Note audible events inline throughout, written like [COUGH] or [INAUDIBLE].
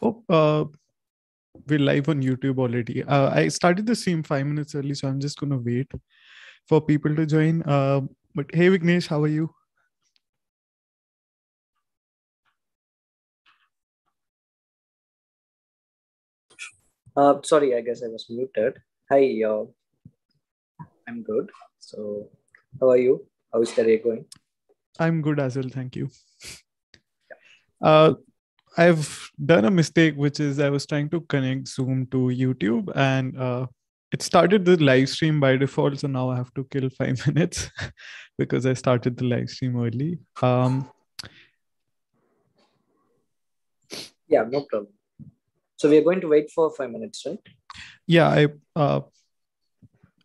Oh, uh, we're live on YouTube already. Uh, I started the stream five minutes early, so I'm just gonna wait for people to join. Uh, but hey, Vignesh, how are you? Uh, sorry, I guess I was muted. Hi, uh, I'm good. So, how are you? How is the day going? I'm good as well, thank you. Yeah. Uh, I've done a mistake, which is I was trying to connect Zoom to YouTube and uh, it started the live stream by default. So now I have to kill five [LAUGHS] minutes because I started the live stream early. Um, yeah, no problem. So we are going to wait for five minutes, right? Yeah, I. Uh,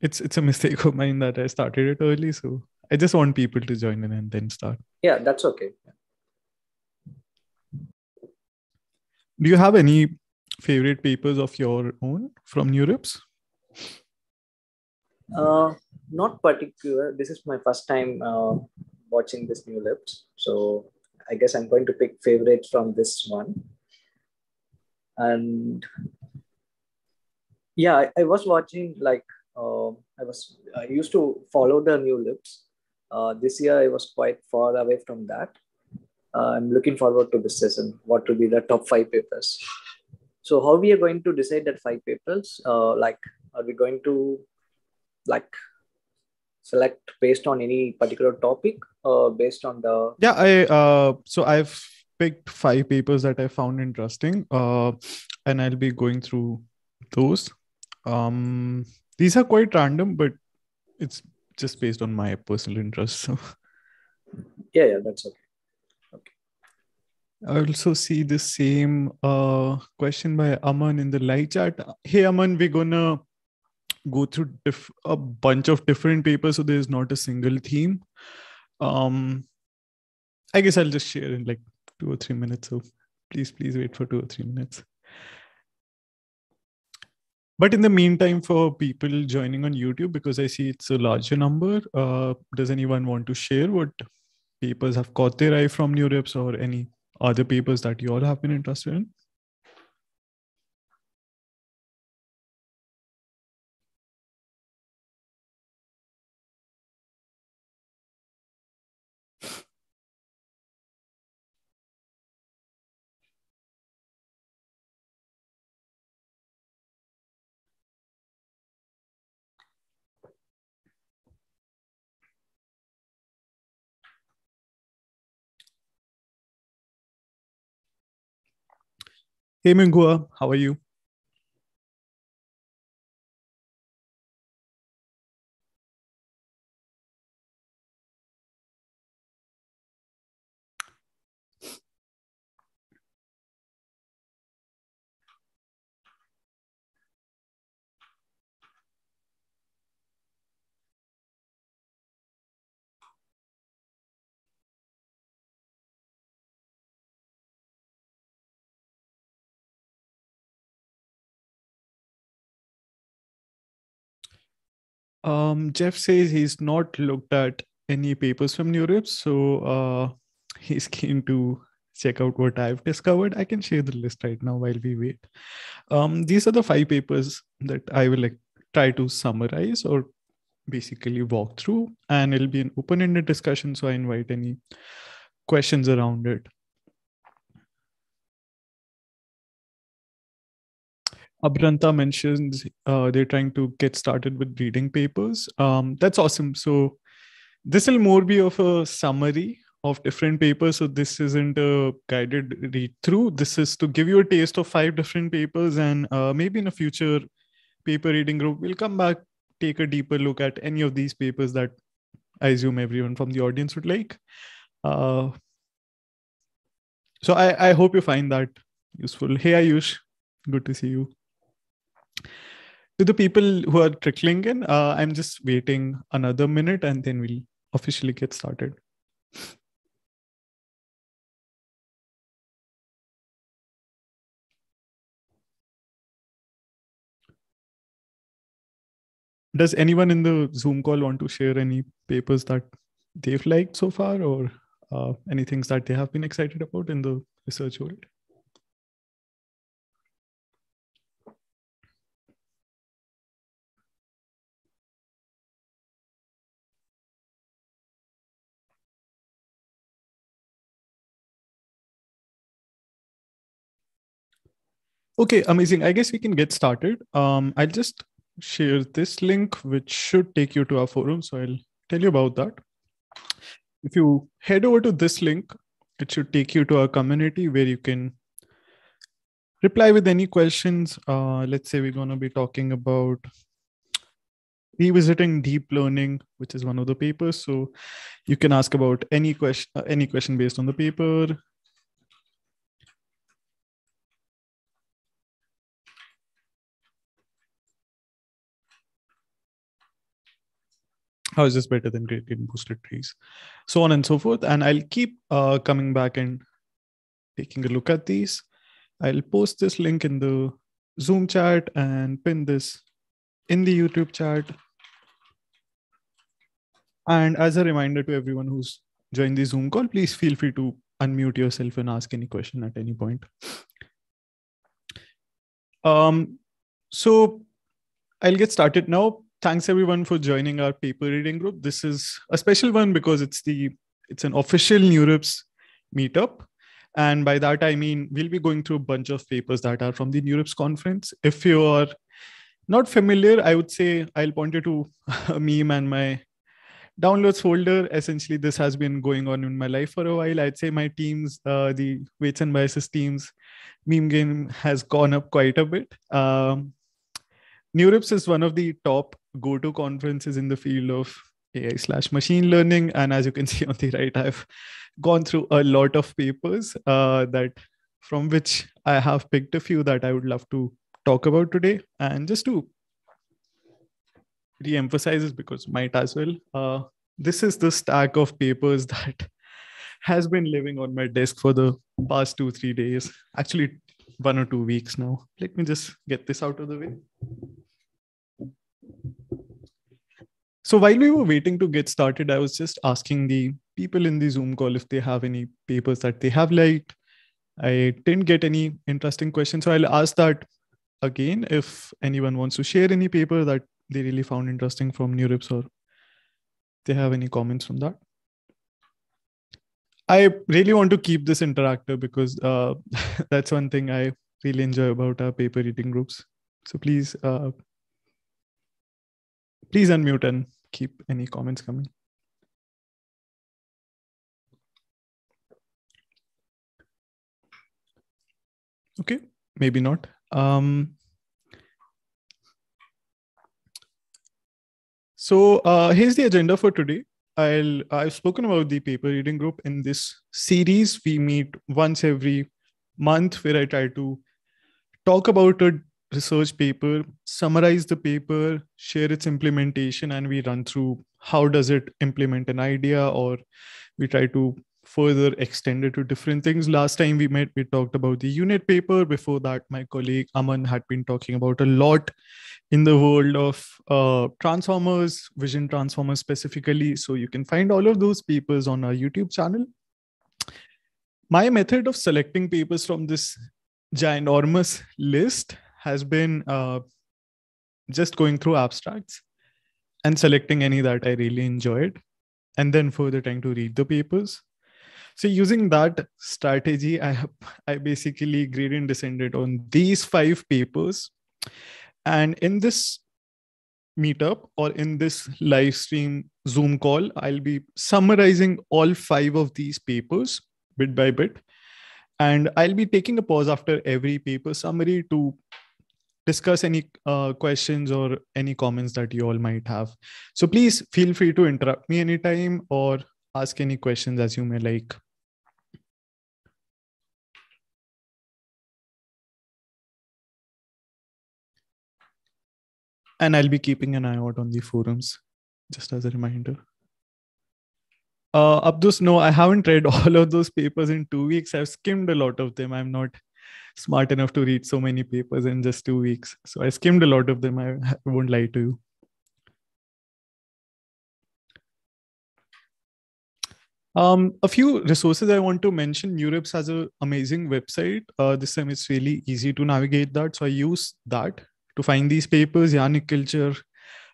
it's it's a mistake of mine that I started it early, so I just want people to join in and then start. Yeah, that's okay. do you have any favorite papers of your own from New Uh, not particular. This is my first time uh, watching this new lips. So I guess I'm going to pick favorites from this one. And yeah, I, I was watching like uh, I was I used to follow the new lips. Uh, this year I was quite far away from that. I'm looking forward to this session. What will be the top five papers? So how we are going to decide that five papers? Uh, like, are we going to like select based on any particular topic or uh, based on the? Yeah, I uh, so I've picked five papers that I found interesting, uh, and I'll be going through those. Um, these are quite random, but it's just based on my personal interest. So. Yeah, yeah, that's okay. I also see the same uh, question by Aman in the live chat. Hey, Aman, we're gonna go through diff- a bunch of different papers, so there's not a single theme. Um, I guess I'll just share in like two or three minutes. So please, please wait for two or three minutes. But in the meantime, for people joining on YouTube, because I see it's a larger number, uh, does anyone want to share what papers have caught their eye from NeurIPS or any other papers that you all have been interested in? Hey Mingua, how are you? Um, Jeff says he's not looked at any papers from Neurips, so uh, he's [LAUGHS] keen to check out what I've discovered. I can share the list right now while we wait. Um, these are the five papers that I will like try to summarize or basically walk through, and it'll be an open-ended discussion. So I invite any questions around it. Abranta mentions uh, they're trying to get started with reading papers. Um, that's awesome. So this will more be of a summary of different papers. So this isn't a guided read through. This is to give you a taste of five different papers, and uh, maybe in a future paper reading group, we'll come back take a deeper look at any of these papers that I assume everyone from the audience would like. Uh, so I, I hope you find that useful. Hey Ayush, good to see you to the people who are trickling in, uh, I'm just waiting another minute and then we'll officially get started. Does anyone in the Zoom call want to share any papers that they've liked so far or uh, any things that they have been excited about in the research world? Okay, amazing. I guess we can get started. Um, I'll just share this link, which should take you to our forum. So I'll tell you about that. If you head over to this link, it should take you to our community where you can reply with any questions. Uh, let's say we're going to be talking about revisiting deep learning which is one of the papers so you can ask about any question uh, any question based on the paper how is this better than gradient boosted trees so on and so forth and i'll keep uh, coming back and taking a look at these i'll post this link in the zoom chat and pin this in the youtube chat and as a reminder to everyone who's joined the zoom call please feel free to unmute yourself and ask any question at any point um so i'll get started now thanks everyone for joining our paper reading group. This is a special one because it's the it's an official NeurIPS meetup. And by that I mean we'll be going through a bunch of papers that are from the NeurIPS conference. If you are not familiar, I would say I'll point you to a meme and my downloads folder. Essentially, this has been going on in my life for a while. I'd say my teams, uh, the weights and biases teams, meme game has gone up quite a bit. Um, NeurIPS is one of the top go-to conferences in the field of AI slash machine learning. And as you can [LAUGHS] see on the right, I've gone through a lot of papers uh, that from which I have picked a few that I would love to talk about today. And just to re-emphasize this because might as well, uh, this is the stack of papers [LAUGHS] that has been living on my desk for the past two, three days. Actually, one or two weeks now. Let me just get this out of the way. So while we were waiting to get started, I was just asking the people in the Zoom call if they have any papers that they have liked. I didn't get any interesting questions, so I'll ask that again if anyone wants to share any paper that they really found interesting from NeurIPS or they have any comments from that. I really want to keep this interactive because uh, [LAUGHS] that's one thing I really enjoy about our paper reading groups. So please uh, please unmute and keep any comments coming. Okay, maybe not. Um, so uh, here's the agenda for today. I'll I've spoken about the paper reading group in this series. We meet once every month where I try to talk about a research paper, summarize the paper, share its implementation, and we run through how does it implement an idea, or we try to further extend it to different things. Last time we met, we talked about the unit paper. Before that, my colleague Aman had been talking about a lot in the world of uh, transformers, vision transformers specifically. So you can find all of those papers on our YouTube channel. My method of selecting papers from this ginormous list has been uh, just going through abstracts and selecting any that I really enjoyed, and then further trying to read the papers. So using that strategy, I I basically gradient descended on these five papers, and in this meetup or in this live stream Zoom call, I'll be summarizing all five of these papers bit by bit. And I'll be taking a pause after every paper summary to discuss any uh, questions or any comments that you all might have. So please feel free to interrupt me anytime or ask any questions as you may like. And I'll be keeping an eye out on the forums, just as a reminder. Uh, Abdus, no, I haven't read [LAUGHS] all of those papers in two weeks. I've skimmed a lot of them. I'm not smart enough to read so many papers in just two weeks. So I skimmed a lot of them. I won't lie to you. Um, a few resources I want to mention. Europe's has an amazing website. Uh, this time it's really easy to navigate that. So I use that to find these papers. Yannick Kilcher,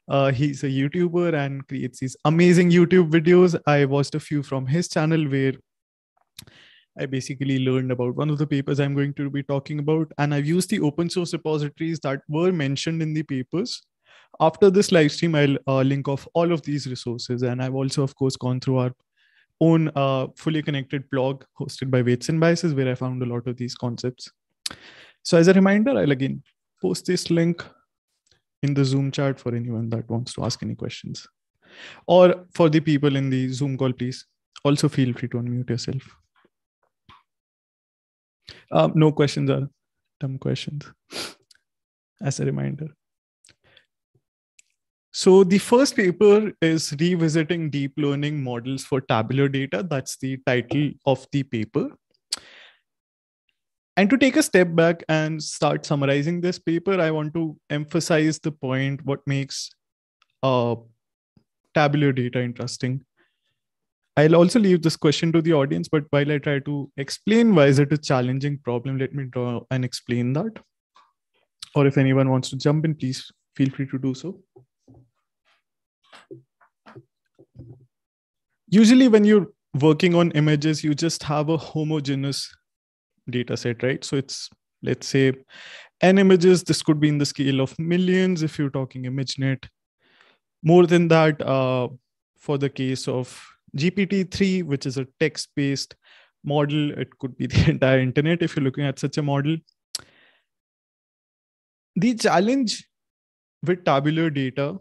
uh, he's a YouTuber and creates these amazing YouTube videos. I watched a few from his channel where I basically learned about one of the papers I'm going to be talking about. And I've used the open source repositories that were mentioned in the papers. After this live stream, I'll uh, link off all of these resources. And I've also, of course, gone through our own uh, fully connected blog hosted by Weights and Biases, where I found a lot of these concepts. So, as a reminder, I'll again post this link in the Zoom chat for anyone that wants to ask any questions. Or for the people in the Zoom call, please also feel free to unmute yourself. Um, no questions are dumb questions, as a reminder. So the first paper is revisiting deep learning models for tabular data. That's the title of the paper. And to take a step back and start summarizing this paper, I want to emphasize the point what makes uh, tabular data interesting. I'll also leave this question to the audience, but while I try to explain why is it a challenging problem, let me draw and explain that. Or if anyone wants to jump in, please feel free to do so. Usually when you're working on images, you just have a homogeneous data set, right? So it's, let's say, n images, this could be in the scale of millions if you're talking ImageNet. More than that, uh, for the case of GPT-3, which is a text-based model. It could be [LAUGHS] the entire internet if you're looking at such a model. The challenge with tabular data,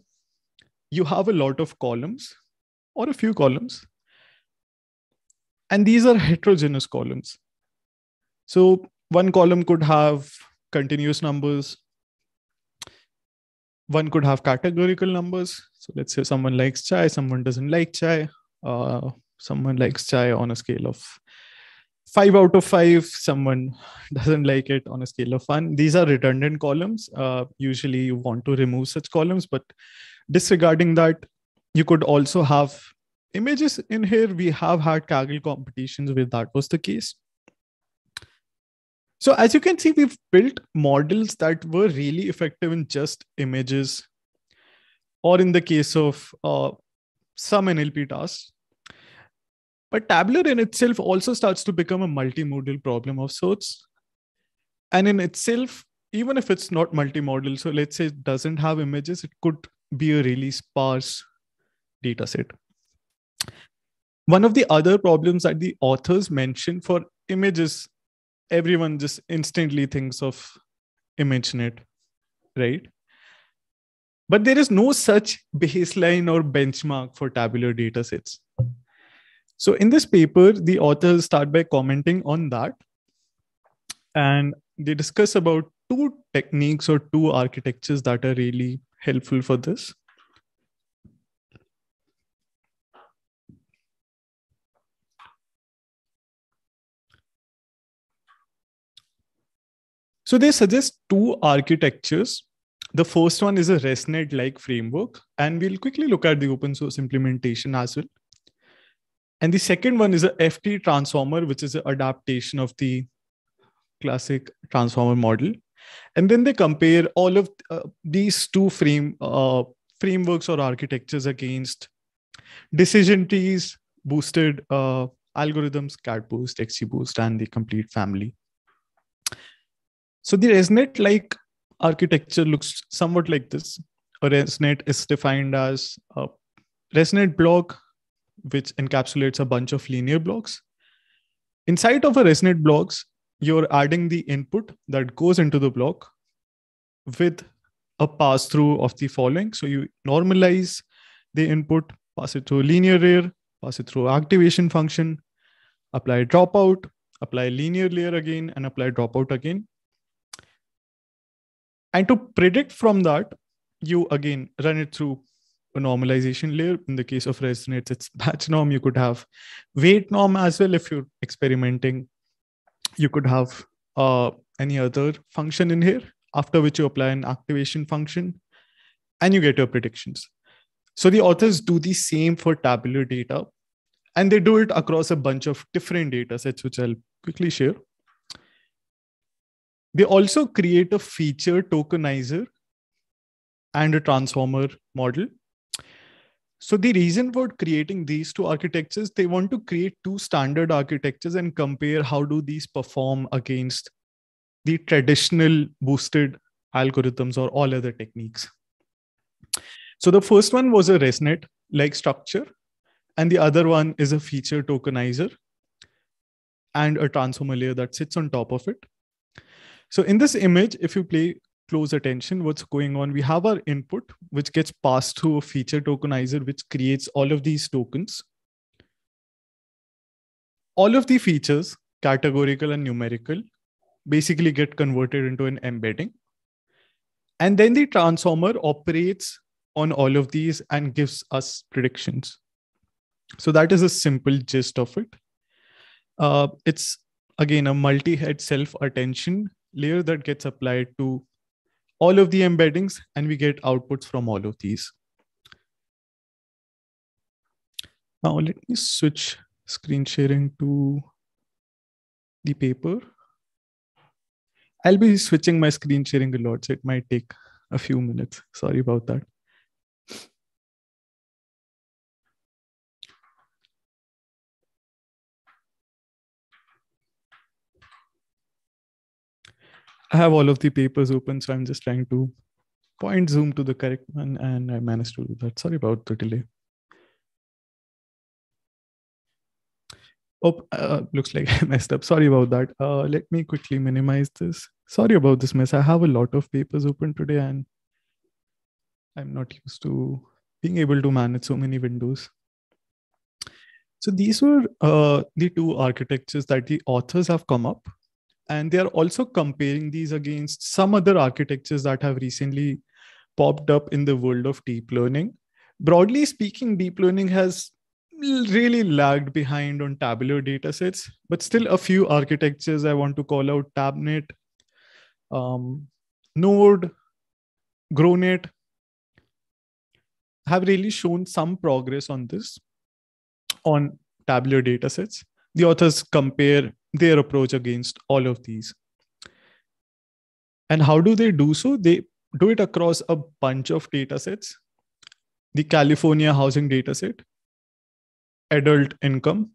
you have a lot of columns or a few columns, and these are heterogeneous columns. So one column could have continuous numbers. One could have categorical numbers. So let's say someone likes chai, someone doesn't like chai uh, someone likes chai on a scale of five out of five someone [LAUGHS] doesn't like it on a scale of one these are redundant columns uh, usually you want to remove such columns but disregarding that you could also have images in here we have had kaggle competitions where that was the case so as you can see we've built models that were really effective in just images or in the case of uh, some NLP tasks. But Tableau in itself also starts to become a multimodal problem of sorts. And in itself, even if it's not multimodal, so let's say it doesn't have images, it could be a really sparse data set. One of the other problems that the authors mention for images, everyone just instantly thinks of ImageNet, right? But there is no such baseline or benchmark for tabular data sets. So in this paper, the authors start by commenting on that. And they discuss about two techniques or two architectures that are really helpful for this. So they suggest two architectures the first one is a ResNet like framework, and we'll quickly look at the open source implementation as well. And the second one is a FT transformer, which is an adaptation of the classic transformer model. And then they compare all of uh, these two frame uh, frameworks or architectures against decision trees, boosted uh, algorithms, CatBoost, XGBoost, and the complete family. So the ResNet like architecture looks somewhat like this. A ResNet is defined as a ResNet block, which encapsulates a bunch of linear blocks. Inside of a ResNet blocks, you're adding the input that goes into the block with a pass through of the following. So you normalize the input, pass it through linear layer, pass it through activation function, apply dropout, apply linear layer again, and apply dropout again. And to predict from that, you again run it through a normalization layer. In the case of resonates, it's [LAUGHS] batch norm. You could have weight norm as well if you're experimenting. You could have uh, any other function in here, after which you apply an activation function and you get your predictions. So the authors do the same for tabular data and they do it across a bunch of different data sets, which I'll quickly share. They also create a feature tokenizer and a transformer model. So the reason for creating these two architectures, they want to create two standard architectures and compare how do these perform against the traditional boosted algorithms or all other techniques. So the first one was a ResNet like structure, and the other one is a feature tokenizer and a transformer layer that sits on top of it. So in this image, if you play close attention, what's going on, we have our input, which gets passed through a feature tokenizer, which creates all of these tokens. All of the features, categorical and numerical, basically get converted into an embedding. And then the transformer operates on all of these and gives us predictions. So that is a simple gist of it. Uh, it's again a multi-head self-attention layer that gets applied to all of the embeddings and we get outputs from all of these. Now let me switch screen sharing to the paper. I'll be switching my screen sharing a lot, so it might take a few minutes. Sorry about that. I have all of the papers open, so I'm just trying to point zoom to the correct one, and I managed to do that. Sorry about the delay. Oh, uh, looks like [LAUGHS] I messed up. Sorry about that. Uh, let me quickly minimize this. Sorry about this mess. I have a lot of papers open today, and I'm not used to being able to manage so many windows. So these were uh, the two architectures that the authors have come up and they are also comparing these against some other architectures that have recently popped up in the world of deep learning broadly speaking deep learning has really lagged behind on tabular datasets but still a few architectures i want to call out tabnet um, node gronet have really shown some progress on this on tabular datasets the authors compare their approach against all of these. And how do they do so? They do it across a bunch of data sets the California housing data set, adult income,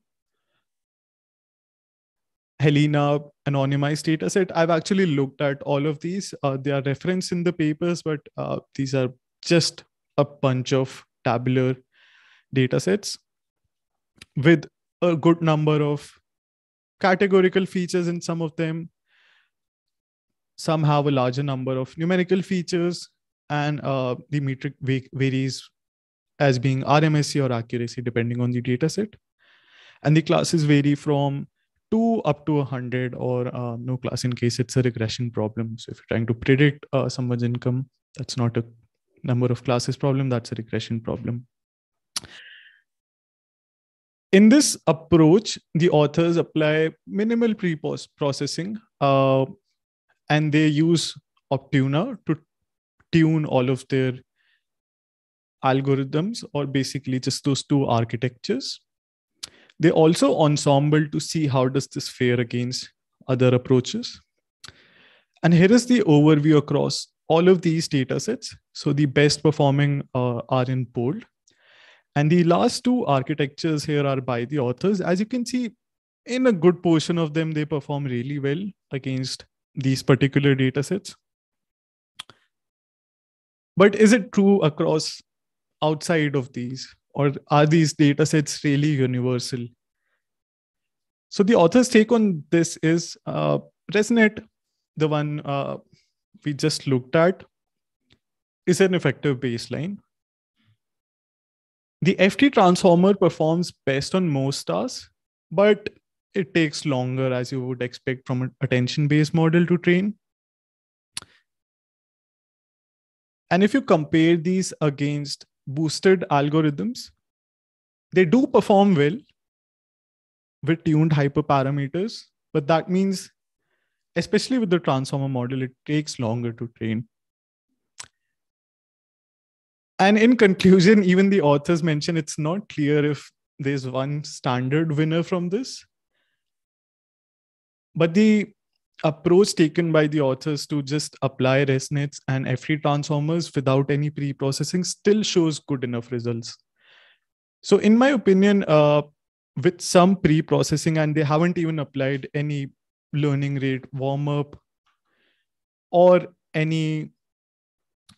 Helena anonymized data set. I've actually looked at all of these. Uh, they are referenced in the papers, but uh, these are just a bunch of tabular data sets with a good number of categorical features in some of them. Some have a larger number of numerical features, and uh, the metric varies as being RMSE or accuracy depending on the data set. And the classes vary from 2 up to 100 or uh, no class in case it's a regression problem. So if you're trying to predict uh, someone's income, that's not a number of classes problem, that's a regression problem in this approach, the authors apply minimal pre processing uh, and they use Optuna to tune all of their algorithms or basically just those two architectures. They also ensemble to see how does this fare against other approaches. And here is the overview across all of these data sets. So the best performing uh, are in bold and the last two architectures here are by the authors. As you can see, in a good portion of them, they perform really well against these particular data sets. But is it true across outside of these, or are these data sets really universal? So the author's take on this is uh, ResNet, the one uh, we just looked at, is an effective baseline the FT transformer performs best on most stars, but it takes longer as you would expect from an attention based model to train. And if you compare these against boosted algorithms, they do perform well with tuned hyperparameters, but that means, especially with the transformer model, it takes longer to train. And in conclusion, [LAUGHS] even the authors mention it's not clear if there's one standard winner from this. But the approach taken by the authors to just apply ResNets and FT transformers without any pre-processing still shows good enough results. So, in my opinion, uh, with some pre-processing, and they haven't even applied any learning rate warm-up or any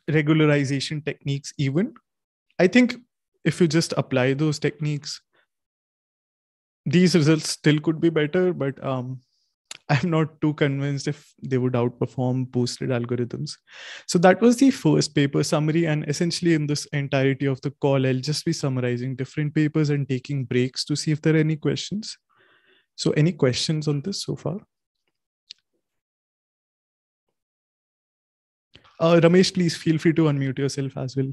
regularization techniques even i think if you just apply those techniques these results still could be better but um, [LAUGHS] i'm not too convinced if they would outperform boosted algorithms so that was the first paper summary and essentially in this entirety of the call i'll just be summarizing different papers and taking breaks to see if there are any questions so any questions on this so far Uh, Ramesh, please feel free to unmute yourself as well.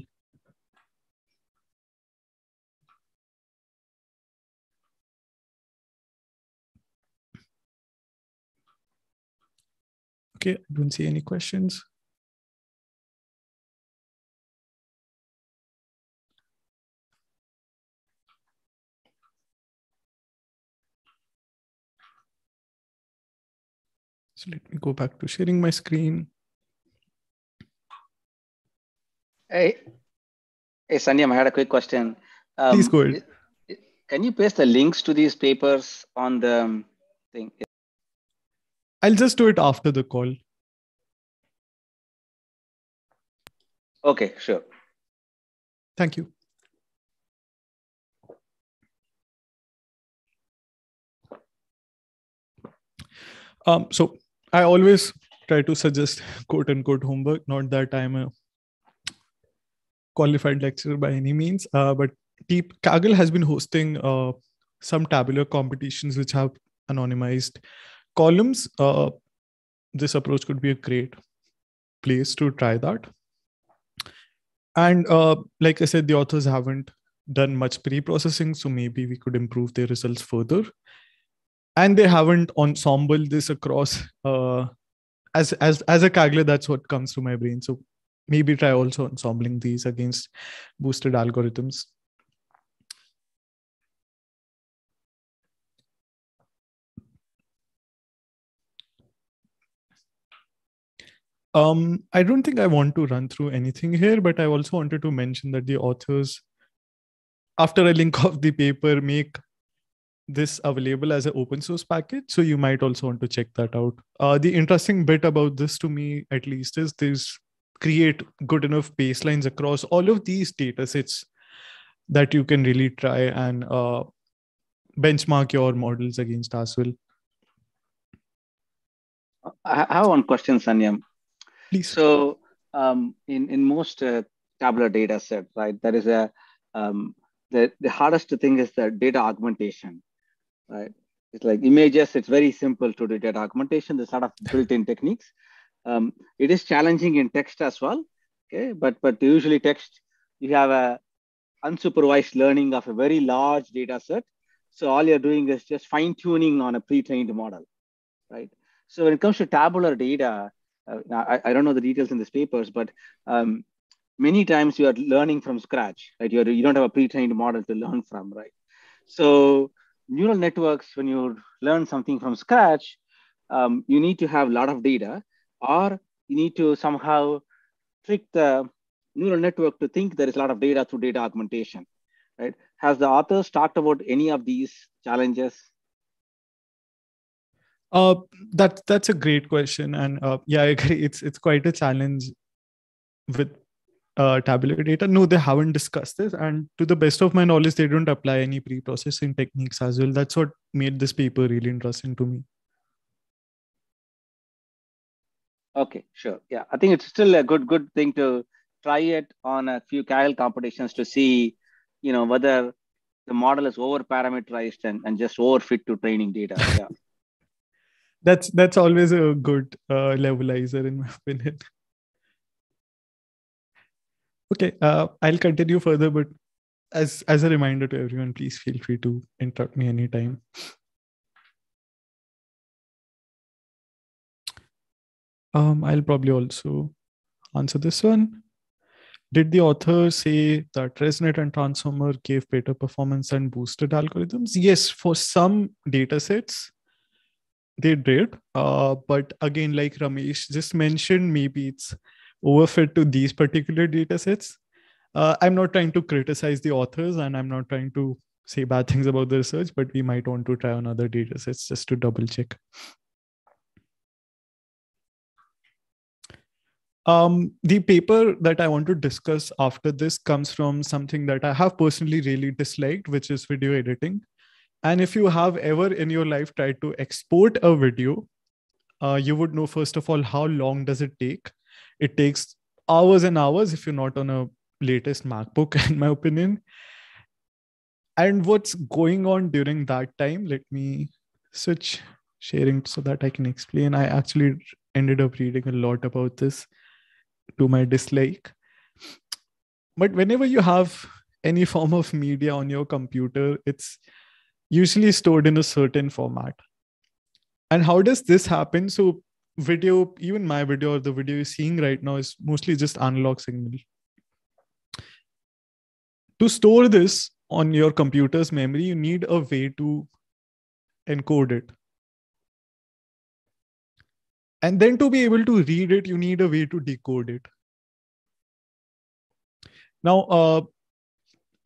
Okay, I don't see any questions. So let me go back to sharing my screen. Hey, hey Sandeep, I had a quick question. Um, Please go ahead. Can you paste the links to these papers on the um, thing? I'll just do it after the call. Okay, sure. Thank you. Um, so I always try to suggest quote unquote homework, not that I'm a qualified lecturer by any means, uh, but Deep Kaggle has been hosting uh, some tabular competitions which have anonymized columns. Uh, this approach could be a great place to try that. And uh, like I said, the authors haven't done much pre-processing, so maybe we could improve their results further. And they haven't ensemble this across uh, as as as a Kaggle. That's what comes to my brain. So maybe try also ensembling these against boosted algorithms Um, I don't think I want to run through anything here, but I also wanted to mention that the authors, after I link off the paper, make this available as an open source package. So you might also want to check that out. Uh, the interesting bit about this to me, at least, is there's create good enough baselines across all of these data sets that you can really try and uh, benchmark your models against as well. I have one question, Sanyam. Please. So, um, in in most uh, tabular data sets, right, there is a um, the the hardest thing is the data augmentation, right? It's like images. It's very simple to do data augmentation. There's a lot of built-in techniques. Um, it is challenging in text as well. Okay, but but usually text you have a unsupervised learning of a very large data set. So all you're doing is just fine tuning on a pre-trained model, right? So when it comes to tabular data, uh, I, I, don't know the details in these papers, but um, many times you are learning from scratch, right? You're, you don't have a pre-trained model to learn from, right? So neural networks, when you learn something from scratch, um, you need to have a lot of data or you need to somehow trick the neural network to think there is a lot of data through data augmentation, right? Has the authors talked about any of these challenges? Uh, that that's a great question, and uh, yeah, I agree. It's it's quite a challenge with uh, tabular data. No, they haven't discussed this, and to the best of my knowledge, they don't apply any pre-processing techniques as well. That's what made this paper really interesting to me. Okay, sure. Yeah, I think it's still a good good thing to try it on a few Kaggle competitions to see, you know, whether the model is over parameterized and, and just overfit to training data. [LAUGHS] Yeah. that's that's always a good uh, levelizer in my opinion. Okay, uh, I'll continue further, but as as a reminder to everyone, please feel free to interrupt me anytime. Um, I'll probably also answer this one. Did the author say that ResNet and Transformer gave better performance and boosted algorithms? Yes, for some data sets, they did. Uh, but again, like Ramesh just mentioned, maybe it's overfit to these particular data sets. Uh, I'm not trying to criticize the authors and I'm not trying to say bad things about the research, but we might want to try on other data sets just to double check. Um, the paper that I want to discuss after this comes from something that I have personally really disliked, which is video editing. And if you have ever in your life tried to export a video, uh, you would know first of all how long does it take. It takes hours and hours if you're not on a latest MacBook, [LAUGHS] in my opinion. And what's going on during that time? Let me switch sharing so that I can explain. I actually ended up reading a lot about this to my dislike but whenever you have any form of media on your computer it's usually stored in a certain format and how does this happen so video even my video or the video you're seeing right now is mostly just analog signal to store this on your computer's memory you need a way to encode it and then to be able to read it you need a way to decode it now uh,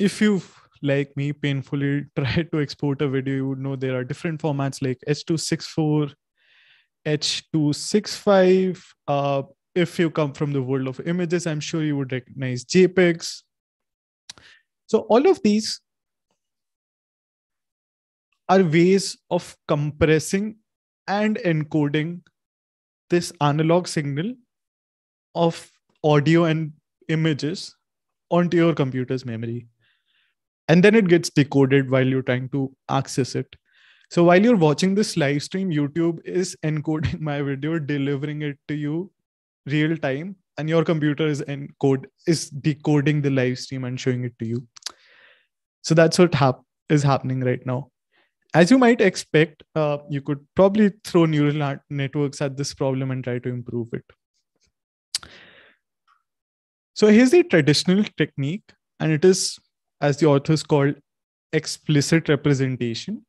if you've like me painfully [LAUGHS] tried to export a video you would know there are different formats like h264 h265 uh, if you come from the world of images i'm sure you would recognize jpegs so all of these are ways of compressing and encoding this analog signal of audio and images onto your computer's memory. And then it gets decoded while you're trying to access it. So while you're watching this live stream, YouTube is [LAUGHS] encoding my video, delivering it to you real time, and your computer is encode is decoding the live stream and showing it to you. So that's what hap- is happening right now as you might expect, uh, you could probably throw neural networks at this problem and try to improve it. So here's the traditional technique, and it is, as the authors called, explicit representation,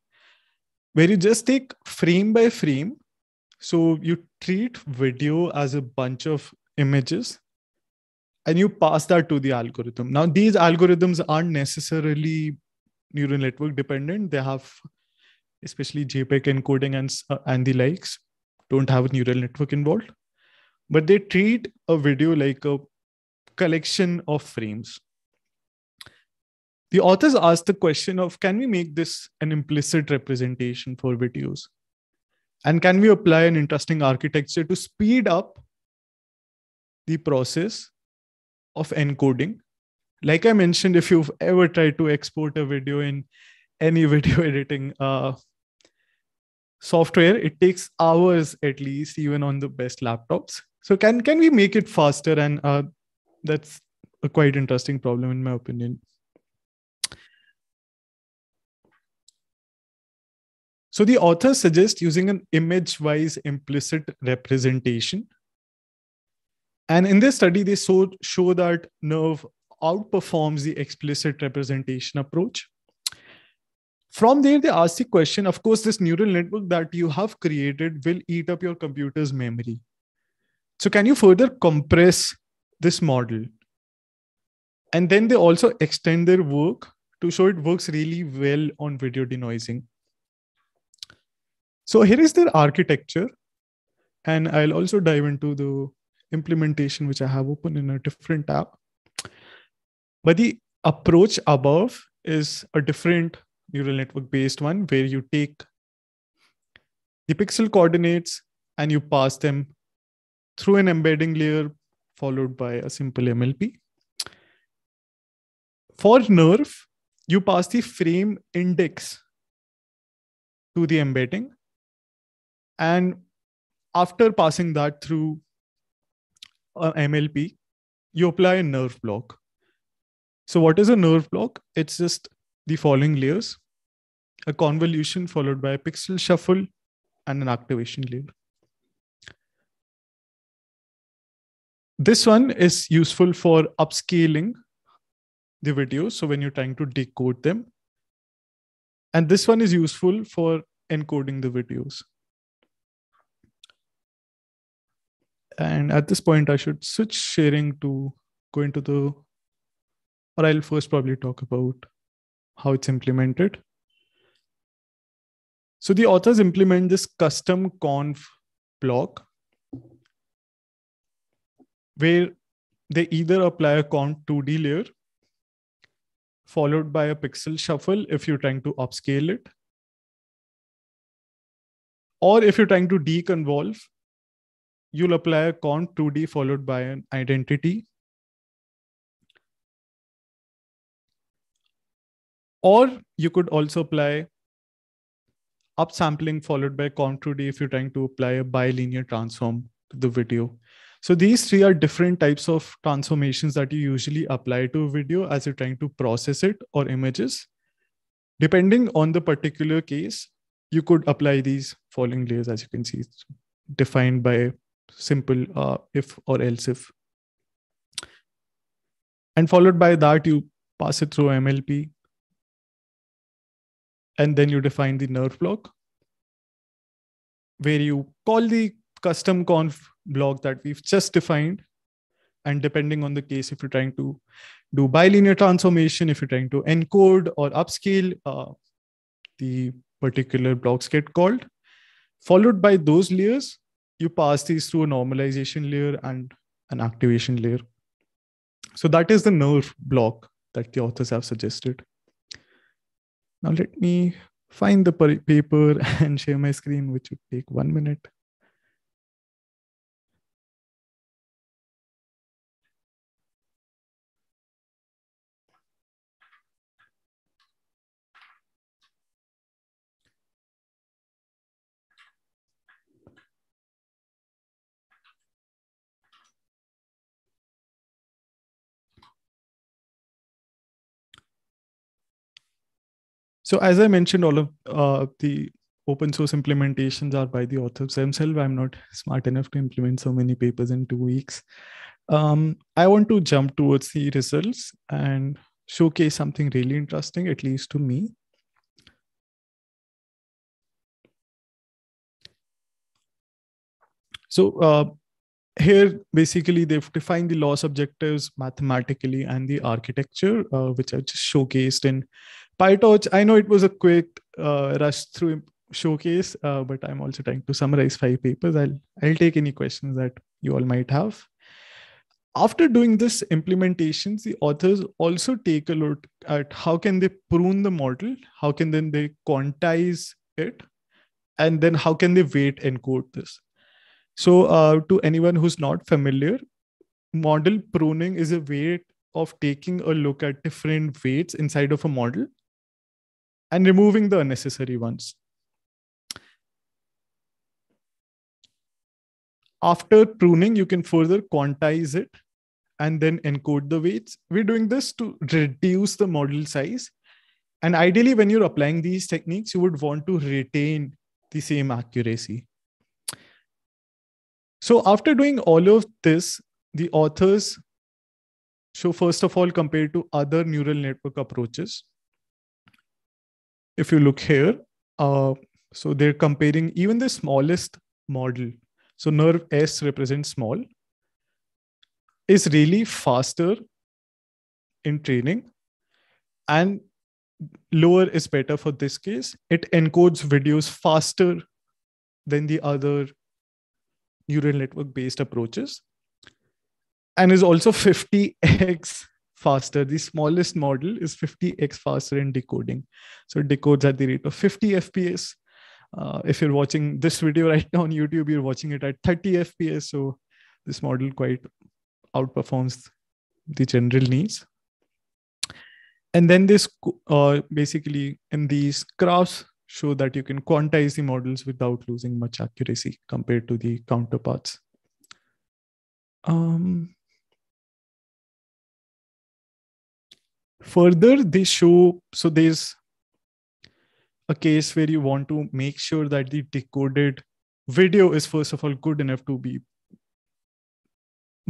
where you just take frame by frame. So you treat video as a bunch of images and you pass that to the algorithm. Now, these algorithms aren't necessarily neural network dependent, they have especially JPEG encoding and, uh, and the likes, don't have a neural network involved. But they treat a video like a collection of frames. The authors ask the question of can we make this an implicit representation for videos? And can we apply an interesting architecture to speed up the process of encoding? Like I mentioned, if you've ever tried to export a video in any [LAUGHS] video editing uh, software it takes hours at least even on the best laptops so can can we make it faster and uh, that's a quite interesting problem in my opinion so the author suggests using an image wise implicit representation and in this study they show show that nerve outperforms the explicit representation approach from there they ask the question of course this neural network that you have created will eat up your computer's memory so can you further compress this model and then they also extend their work to show it works really well on video denoising so here is their architecture and i'll also dive into the implementation which i have open in a different tab but the approach above is a different neural network based one where you take the pixel coordinates and you pass them through an embedding layer followed by a simple MLP. For NERF, you pass the frame index to the embedding. And after passing that through a MLP, you apply a nerve block. So, what is a nerve block? It's just the following layers a convolution followed by a pixel shuffle and an activation layer. This one is useful for upscaling the videos. So when you're trying to decode them. And this one is useful for encoding the videos. And at this point, I should switch sharing to go into the, or I'll first probably talk about how it's implemented. So the authors implement this custom conf block where they either apply a conf 2D layer followed by a pixel shuffle if you're trying to upscale it. Or if you're trying to deconvolve, you'll apply a conf 2D followed by an identity Or you could also apply upsampling followed by Com2D if you're trying to apply a bilinear transform to the video. So these three are different types of transformations that you usually apply to video as you're trying to process it or images. Depending on the particular case, you could apply these following layers as you can see defined by simple uh, if or else if. And followed by that, you pass it through MLP and then you define the nerve block where you call the custom conf block that we've just defined and depending on the case if you're trying to do bilinear transformation if you're trying to encode or upscale uh, the particular blocks get called followed by those layers you pass these through a normalization layer and an activation layer so that is the nerve block that the authors have suggested now let me find the paper [LAUGHS] and share my screen, which would take one minute. So as I mentioned, all of uh, the open source implementations are by the authors themselves. I'm not smart enough to implement so many papers in two weeks. Um, I want to jump towards the results and showcase something really interesting, at least to me. So uh, here basically they've defined the loss objectives mathematically and the architecture uh, which are just showcased in pytorch i know it was a quick uh, rush through showcase uh, but i'm also trying to summarize five papers i'll i'll take any questions that you all might have after doing this implementations the authors also take a look at how can they prune the model how can then they quantize it and then how can they weight encode this so, uh, to anyone who's not familiar, model pruning is a way of taking a look at different weights inside of a model and removing the unnecessary ones. After pruning, you can further quantize it and then encode the weights. We're doing this to reduce the model size. And ideally, when you're applying these techniques, you would want to retain the same accuracy. So, after doing all of this, the authors show, first of all, compared to other neural network approaches. If you look here, uh, so they're comparing even the smallest model. So, nerve S represents small, is really faster in training and lower is better for this case. It encodes videos faster than the other neural network based approaches and is also 50x faster. The smallest model is 50x faster in decoding. So it decodes at the rate of 50 FPS. Uh, if you're watching this video [LAUGHS] right now on YouTube, you're watching it at 30 FPS. So this model quite outperforms the general needs. And then this uh, basically in these graphs, show that you can quantize the models without losing much accuracy compared to the counterparts. Um, further, they show so there's a case where you want to make sure that the decoded video is, first of all, good enough to be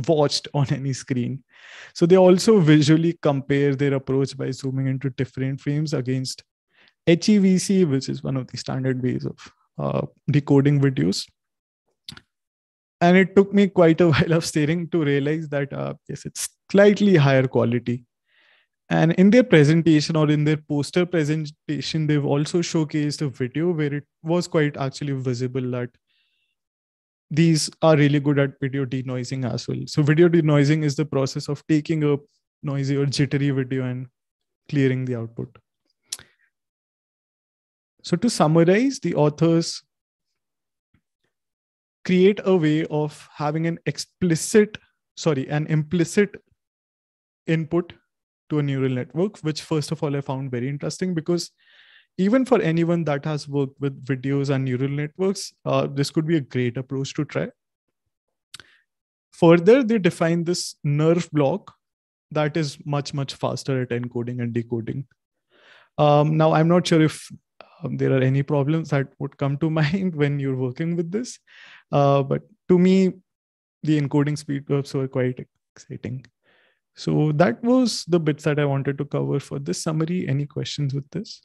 watched on [LAUGHS] any screen. So they also visually compare their approach by zooming into different frames against HEVC, which is one of the standard ways of uh, decoding videos. And it took me quite a while of staring to realize that uh, yes, it's slightly higher quality. And in their presentation or in their poster presentation, they've also showcased a video where it was quite actually visible that these are really good at video denoising as well. So, video denoising is the process of taking a noisy or jittery video and clearing the output. So, to summarize, the authors create a way of having an explicit, sorry, an implicit input to a neural network, which, first of all, I found very interesting because even for anyone that has worked with videos and neural networks, uh, this could be a great approach to try. Further, they define this nerve block that is much, much faster at encoding and decoding. Um, now, I'm not sure if um, there are any problems that would come to [LAUGHS] mind when you're working with this. Uh, but to me, the encoding speed curves were quite exciting. So that was the bits that I wanted to cover for this summary. Any questions with this?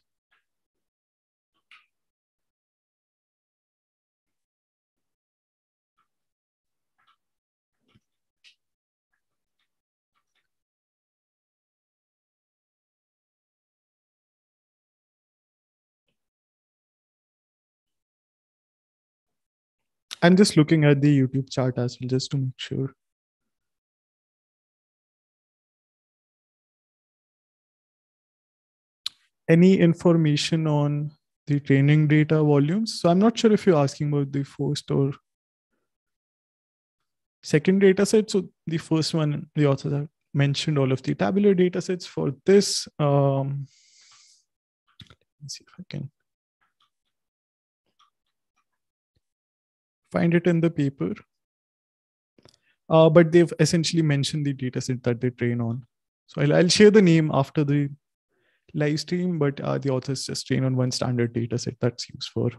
I'm just looking at the YouTube chart as well, just to make sure. Any information on the training data volumes? So I'm not sure if you're asking about the first or second data set. So the first one, the authors have mentioned all of the tabular data sets for this. Um, let me see if I can. find it in the paper. Uh, but they've essentially mentioned the dataset that they train on. So I'll, I'll share the name after the live stream, but uh, the authors just train on one standard dataset that's used for,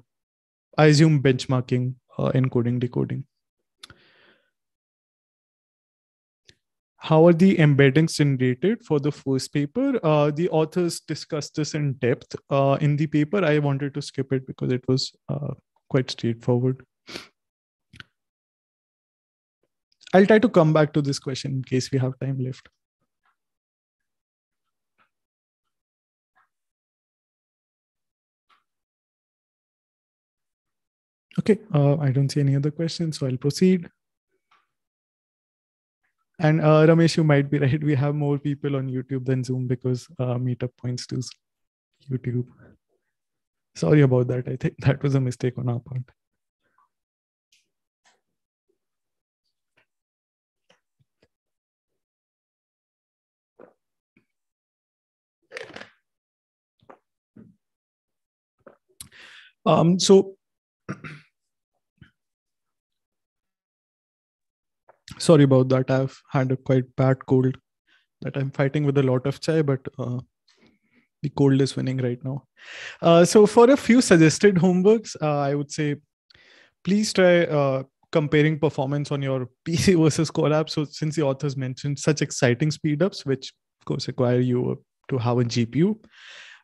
I assume, benchmarking, uh, encoding, decoding. How are the embeddings generated for the first paper? Uh, the authors discussed this in depth uh, in the paper. I wanted to skip it because it was uh, quite straightforward. I'll try to come back to this question in case we have time left. Okay, uh, I don't see any other questions, so I'll proceed. And uh, Ramesh, you might be [LAUGHS] right. We have more people on YouTube than Zoom because uh, Meetup points to YouTube. Sorry about that. I think [LAUGHS] that was a mistake on our part. Um, so, sorry about that. I've had a quite bad cold that I'm fighting with a lot of chai, but uh, the cold is winning right now. Uh, so, for a few suggested homeworks, uh, I would say please try uh, comparing performance on your [LAUGHS] PC versus core app. So, since the authors mentioned such exciting speedups, which of course require you to have a GPU,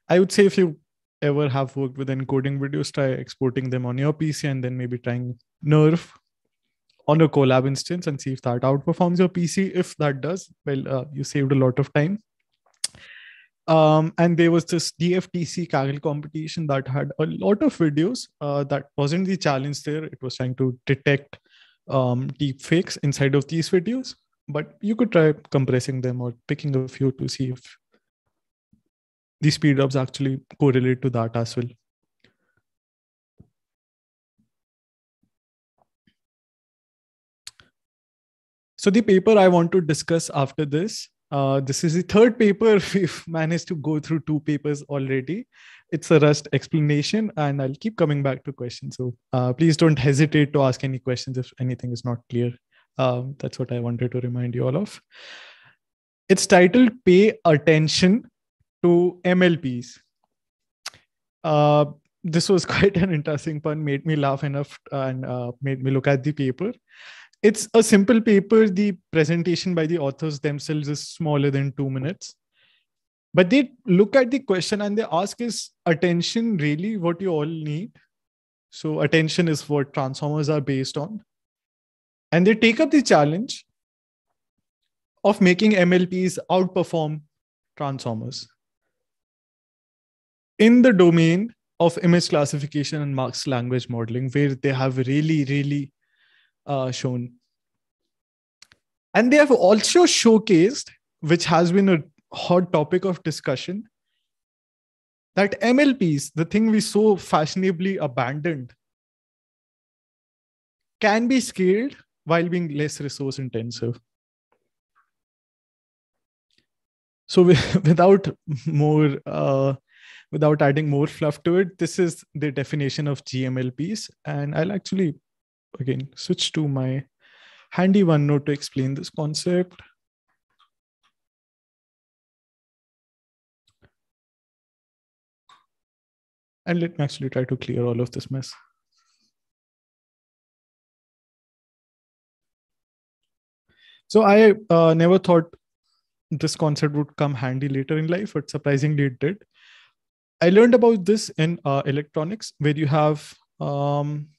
I would say if you ever have worked with encoding videos, try exporting them on your PC and then maybe trying Nerf on a Colab instance and see if that outperforms your PC. If that does, well, uh, you saved a lot of time. Um, and there was this DFTC Kaggle competition that had a lot of videos. Uh, that wasn't the challenge there. It was trying to detect um, deep fakes inside of these videos, but you could try compressing them or picking a few to see if these speed ups actually correlate to that as well. So the paper I want to discuss after this, uh, this is the third paper. [LAUGHS] We've managed to go through two papers already. It's a Rust explanation, and I'll keep coming back to questions. So uh, please don't hesitate to ask any questions if anything is not clear. Um, that's what I wanted to remind you all of. It's titled Pay Attention to MLPs. Uh, this was [LAUGHS] quite an interesting pun, made me laugh enough and uh, made me look at the paper. It's a simple paper. The presentation by the authors themselves is smaller than two minutes. But they look at the question and they ask is attention really what you all need? So, attention is what transformers are based on. And they take up the challenge of making MLPs outperform transformers in the domain of image classification and max language modeling, where they have really, really uh, shown. And they have also showcased, which has been a hot topic of discussion, that MLPs, the thing we so fashionably abandoned, can be scaled while being less resource intensive. So, [LAUGHS] without more uh, without adding more fluff to it, this is the definition of GMLPs. And I'll actually, again, switch to my handy OneNote to explain this concept. And let me actually try to clear all of this mess. So I uh, never thought this concept would come handy later in life, but surprisingly it did. I learned about this in uh, electronics, where you have um,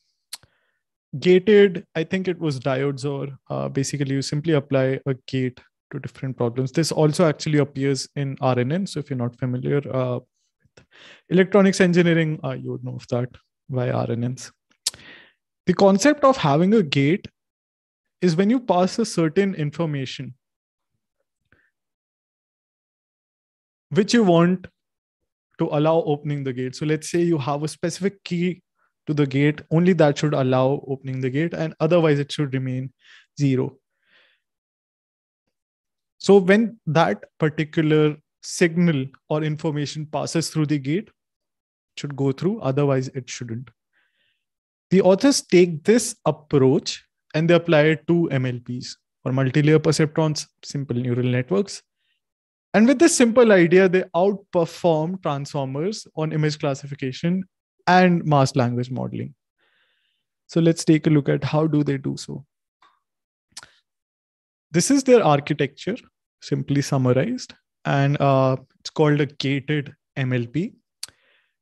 gated. I think it was diodes, or uh, basically you simply apply a gate to different problems. This also actually appears in RNN. So if you're not familiar uh, with electronics engineering, uh, you would know of that via RNNs. The concept of having a gate is when you pass a certain information which you want to allow opening the gate. So let's say you have a specific key to the gate, only that should allow opening the gate, and otherwise it should remain zero. So when that particular signal or information passes through the gate, should go through, otherwise it shouldn't. The authors take this approach and they apply it to MLPs or multi-layer perceptrons, simple neural networks. And with this simple idea, they outperform transformers on image classification and mass language modeling. So let's take a look at how do they do so. This is their architecture, simply summarized, and uh, it's called a gated MLP.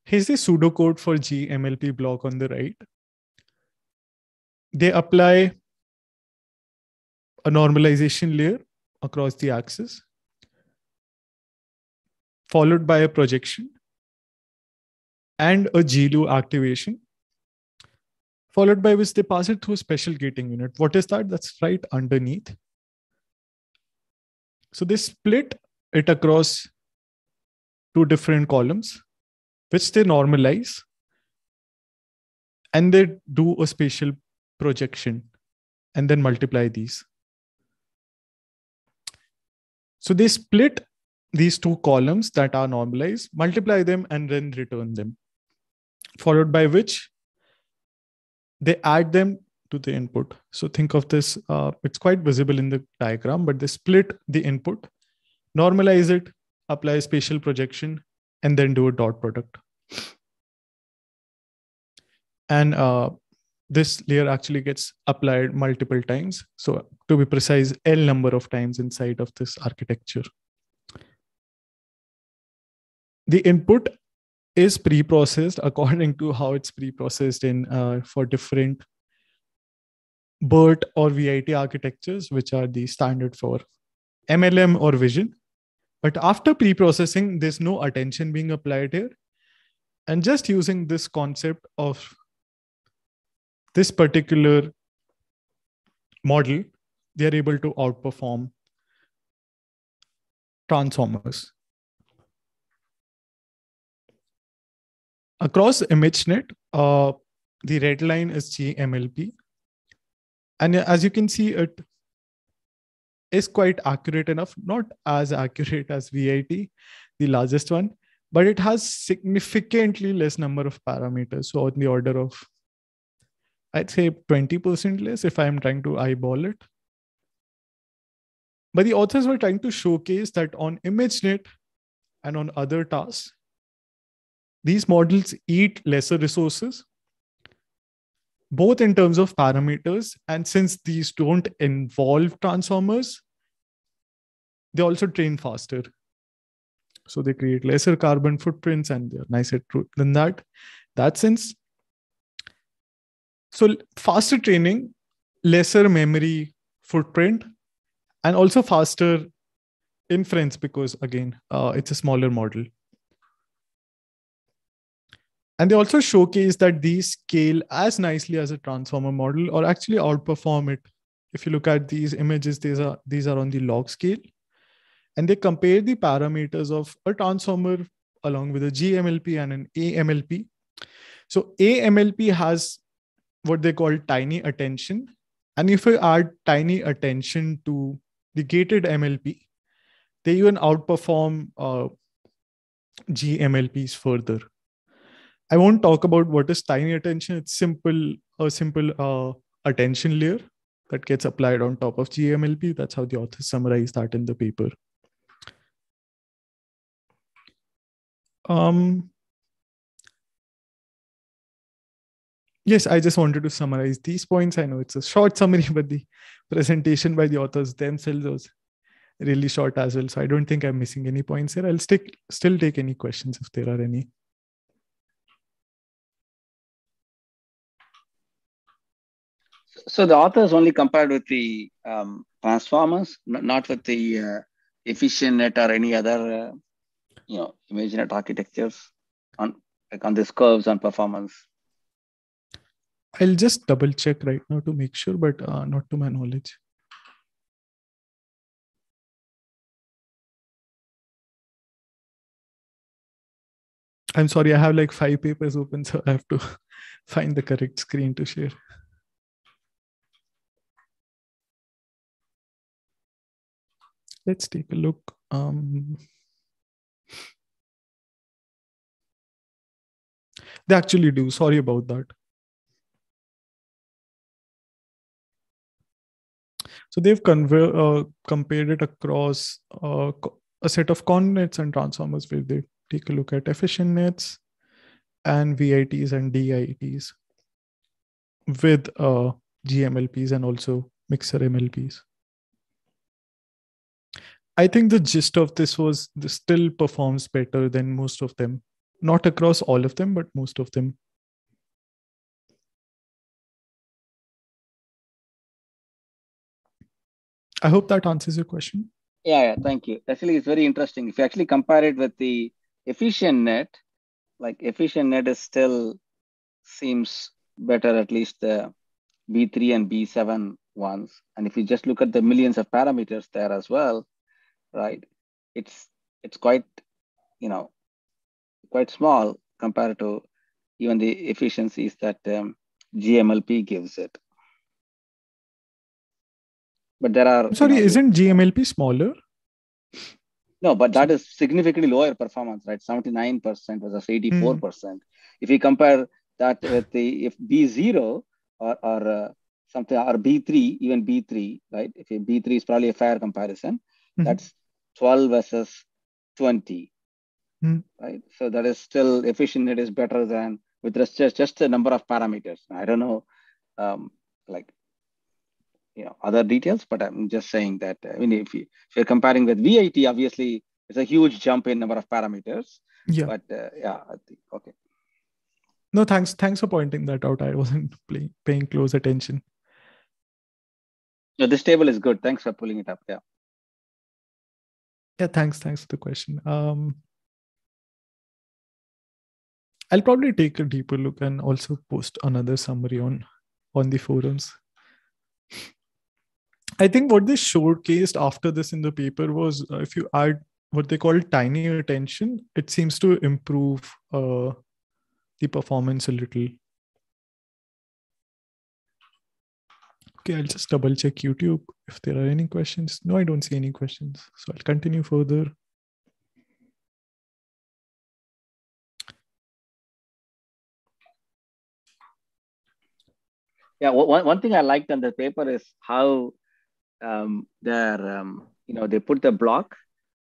Here's the pseudocode for GMLP block on the right. They apply a normalization layer across the axis followed by a projection and a GLU activation, followed by which they pass it through a special gating unit. What is that? That's right underneath. So they split it across two different columns, which they normalize, and they do a spatial projection and then multiply these. So they split these two columns that are normalized, multiply them, and then return them. Followed by which they add them to the input. So think of this, uh, it's quite visible in the diagram, but they split the input, normalize it, apply spatial projection, and then do a dot product. And uh, this layer actually gets applied multiple times. So to be precise, L number of times inside of this architecture the input is pre-processed according to how it's pre-processed in uh, for different BERT or VIT architectures, which are the standard for MLM or vision. But after pre-processing, there's no attention being applied here. And just using this concept of this particular model, they are able to outperform transformers across ImageNet, uh, the red line is GMLP. And as you can see, it is quite accurate enough, not as accurate as VIT, the largest one, but it has significantly less number of parameters. So on the order of, I'd say 20% less if I'm trying to eyeball it. But the authors were trying to showcase that on ImageNet and on other tasks, these models eat lesser resources, both in terms of parameters, and since these don't involve transformers, they also train faster. So they create lesser carbon footprints and they're nicer than that. That sense. So faster training, lesser memory footprint, and also faster inference because again, uh, it's a smaller model and they also showcase that these scale as nicely as a transformer model or actually outperform it if you look at these images these are these are on the log scale and they compare the parameters of a transformer along with a gmlp and an amlp so amlp has what they call tiny attention and if you add tiny attention to the gated mlp they even outperform uh, gmlps further I won't talk about what is tiny attention. It's simple, a simple uh, attention layer that gets applied on top of GMLP. That's how the authors summarize that in the paper. Um, yes, I just wanted to summarize these points. I know it's a short summary, but the presentation by the authors themselves was really short as well. So I don't think I'm missing any points here. I'll stick, still take any questions if there are any. So the author is only compared with the um, transformers, not with the uh, efficient net or any other, uh, you know, net architectures on like on these curves on performance. I'll just double check right now to make sure, but uh, not to my knowledge. I'm sorry, I have like five papers open, so I have to [LAUGHS] find the correct screen to share. let's take a look. Um, they actually do. Sorry about that. So they've conver- uh, compared it across uh, a set of con nets and transformers where they take a look at efficient nets and VITs and DITs with uh, GMLPs and also mixer MLPs. I think the gist of this was this still performs better than most of them. Not across all of them, but most of them. I hope that answers your question. Yeah, yeah, thank you. Actually, it's very interesting. If you actually compare it with the efficient net, like efficient net is still seems better, at least the B3 and B7 ones. And if you just look at the millions of parameters there as well, right? It's it's quite you know quite small compared to even the efficiencies that um, GMLP gives it. But there are I'm sorry, you know, isn't GMLP smaller? No, but that is significantly lower performance, right? 79% versus 84%. Mm. If we compare that with the if B0 or, or uh, something or B3, even B3, right? If B3 is probably a fair comparison, mm. that's 12 versus 20 hmm. right so that is still efficient it is better than with just just the number of parameters i don't know um, like you know other details but i'm just saying that i mean if, you, if you're comparing with vit obviously it's a huge jump in number of parameters yeah but uh, yeah i think okay no thanks thanks for pointing that out i wasn't playing, paying close attention no, this table is good thanks for pulling it up yeah yeah thanks thanks for the question um i'll probably take a deeper look and also post another summary on on the forums i think what they showcased after this in the paper was uh, if you add what they call tiny attention it seems to improve uh, the performance a little okay, I'll just double check YouTube if there are any questions. No, I don't see any questions. So I'll continue further. Yeah, one, one thing I liked on the paper is how um, they're um, you know, they put the block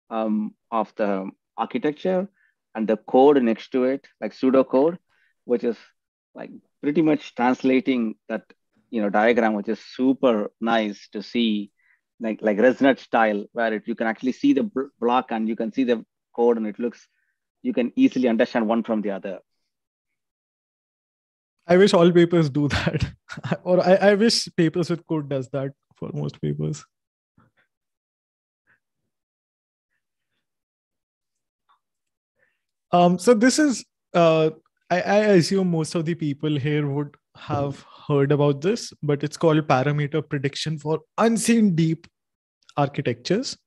um, of the architecture and the code next to it, like pseudocode, which is like pretty much translating that you know diagram which is super nice to see like like Resnet style where it, you can actually see the block and you can see the code and it looks you can easily understand one from the other i wish all papers do that [LAUGHS] or I, I wish papers with code does that for most papers um so this is uh I, I assume most of the people here would have heard about this, but it's called parameter prediction for unseen deep architectures.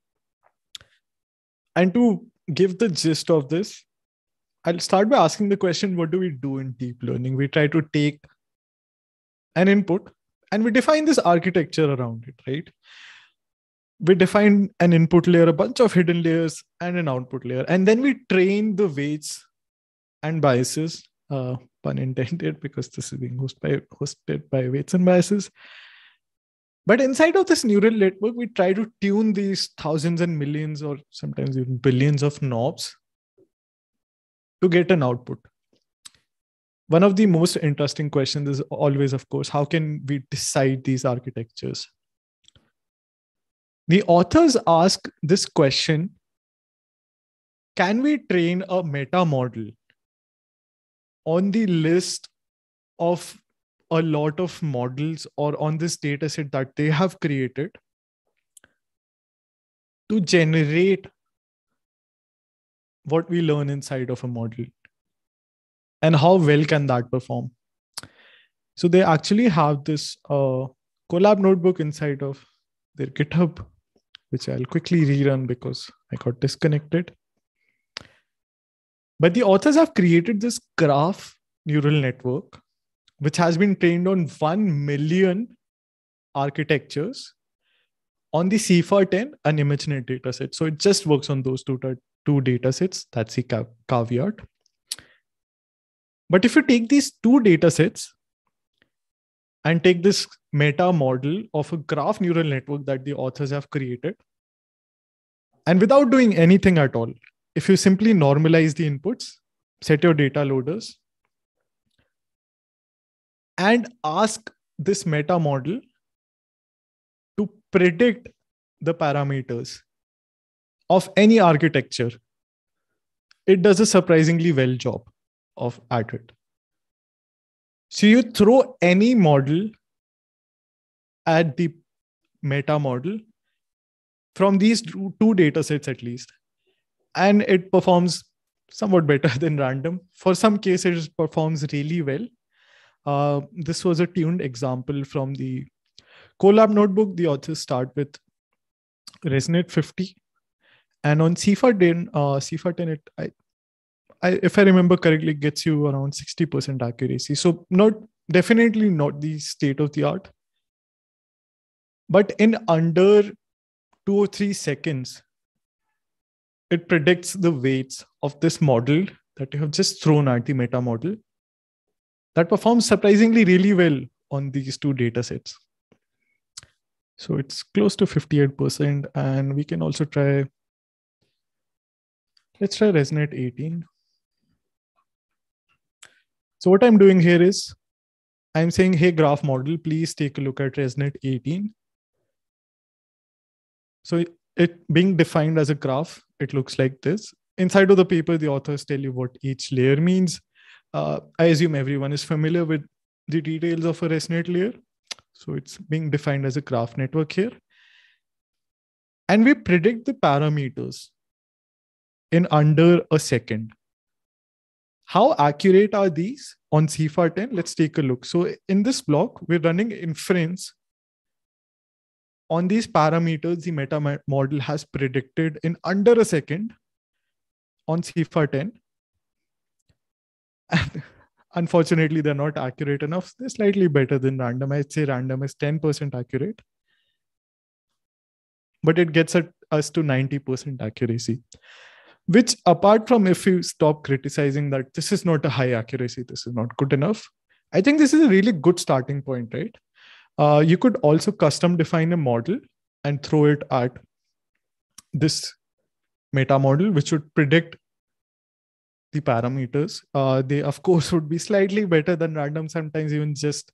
And to give the gist of this, I'll start by asking the question what do we do in deep learning? We try to take an input and we define this architecture around it, right? We define an input layer, a bunch of hidden layers, and an output layer. And then we train the weights and biases uh, pun intended, because this is being hosted by, hosted by weights and biases. But inside of this neural network, we try to tune these thousands and millions, or sometimes even billions of knobs to get an output. One of the most interesting questions is always, of course, how can we decide these architectures? The authors ask this question Can we train a meta model on the list of a lot of models or on this data set that they have created to generate what we learn inside of a model and how well can that perform so they actually have this uh, collab notebook inside of their github which i'll quickly rerun because i got disconnected but the authors have created this graph neural network, which has been trained on 1 million architectures on the CIFAR-10 and ImageNet dataset. So it just works on those two, two datasets. That's the caveat. But if you take these two datasets and take this meta model of a graph neural network that the authors have created, and without doing anything at all, if you simply normalize the inputs, set your data loaders, and ask this meta model to predict the parameters of any architecture, it does a surprisingly well job of at it. So you throw any model at the meta model from these two data sets at least and it performs somewhat better [LAUGHS] than random. For some cases, it performs really well. Uh, this was a tuned example from the Colab notebook. The authors start with ResNet 50. And on CIFA 10, uh, CIFA 10 it, I, I, if I remember correctly, gets you around 60% accuracy. So not definitely not the state of the art. But in under two or three seconds, it predicts the weights of this model that you have just thrown at the meta model that performs surprisingly really well on these two data sets. So it's close to 58%. And we can also try, let's try ResNet 18. So what I'm doing here is I'm saying, hey, graph model, please take a look at ResNet 18. So it being defined as a graph it looks like this. Inside of the paper, the authors tell you what each layer means. Uh, I assume everyone is familiar with the details of a ResNet layer. So it's being defined as a graph network here. And we predict the parameters in under a second. How accurate are these on CIFAR 10? Let's take a look. So in this block, we're running inference on these parameters, the meta model has predicted in under a second on CIFA 10. And [LAUGHS] unfortunately, they're not accurate enough. They're slightly better than random. I'd say random is 10% accurate, but it gets at us to 90% accuracy. Which, apart from if you stop criticizing that this is not a high accuracy, this is not good enough, I think this is a really good starting point, right? Uh, you could also custom define a model and throw it at this meta model, which would predict the parameters. Uh, they, of course, [LAUGHS] would be slightly better than random, sometimes even just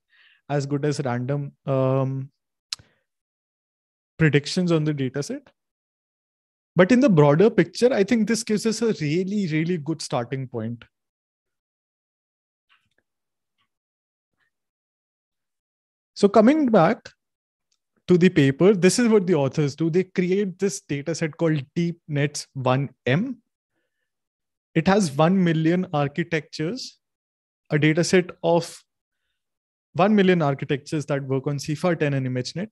as good as random um, predictions on the dataset. But in the broader picture, I think this gives us a really, really good starting point So, coming back to the paper, this is what the authors do. They create this data set called DeepNets 1M. It has 1 million architectures, a data set of 1 million architectures that work on CIFAR10 and ImageNet.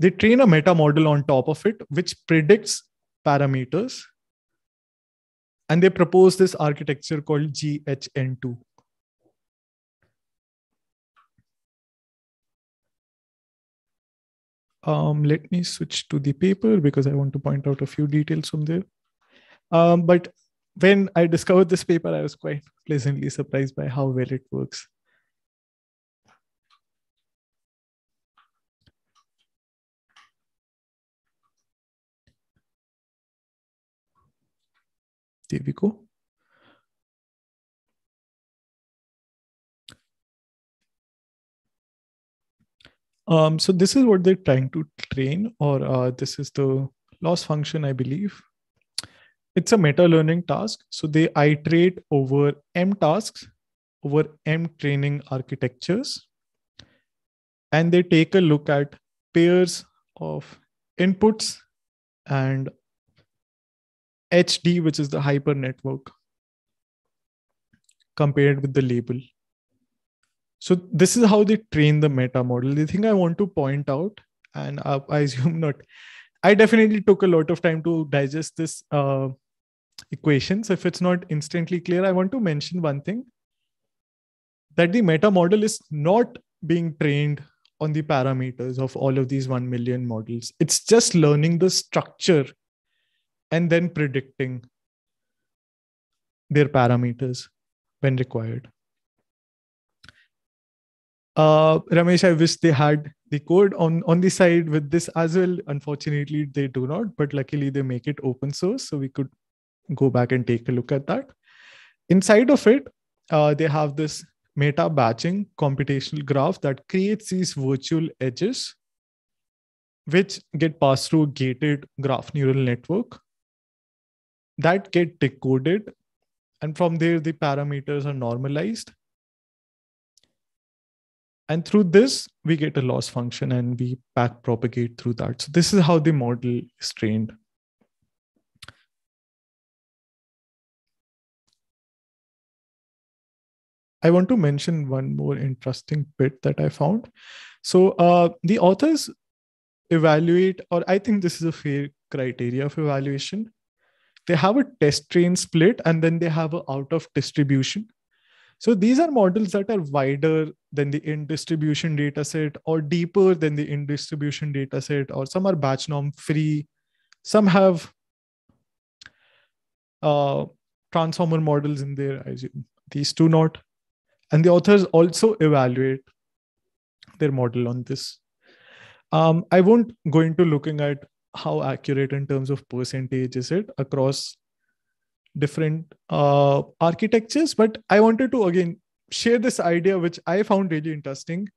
They train a meta model on top of it, which predicts parameters. And they propose this architecture called GHN2. Um, let me switch to the paper because I want to point out a few details from there. Um, but when I discovered this paper, I was quite pleasantly surprised by how well it works. There we go. Um, so this is what they're trying to train, or uh, this is the loss function, I believe. It's a meta learning task. So they iterate over M tasks, over M training architectures, and they take a look at pairs of inputs and HD, which is the hyper network, compared with the label. So this is how they train the meta model. The thing I want to point out, and I, I assume not, I definitely took a lot of time to digest this uh, equation. So if it's not instantly clear, I want to mention one thing that the meta model is not being trained on the parameters of all of these 1 million models. It's just learning the structure and then predicting their parameters when required uh, Ramesh, I wish they had the code on on the side with this as well. Unfortunately, they do not, but luckily they make it open source, so we could go back and take a look at that. Inside of it, uh, they have this meta batching computational graph that creates these virtual edges, which get passed through a gated graph neural network that get decoded, and from there the parameters are normalized and through this we get a loss function and we back propagate through that so this is how the model is trained I want to mention one more interesting bit that I found. So uh, the authors evaluate, or I think this is a fair criteria of evaluation. They have a test train split, and then they have a out of distribution. So these are models that are wider than the in distribution data set or deeper than the in distribution data set, or some are batch norm free. Some have uh, transformer models in there, I assume. These two not. And the authors also evaluate their model on this. Um, I won't go into looking at how accurate in terms of percentage is it across different uh, architectures. But I wanted to again share this idea, which I found really interesting.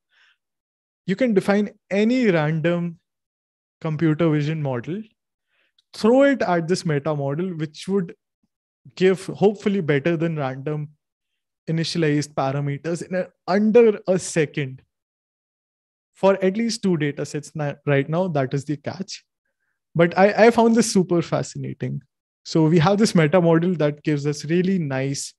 You can define any random computer vision model, throw it at this meta model, which would give hopefully better than random initialized parameters in a, under a second for at least two data sets right now. That is the catch. But I, I found this super fascinating. So we have this meta model that gives us really nice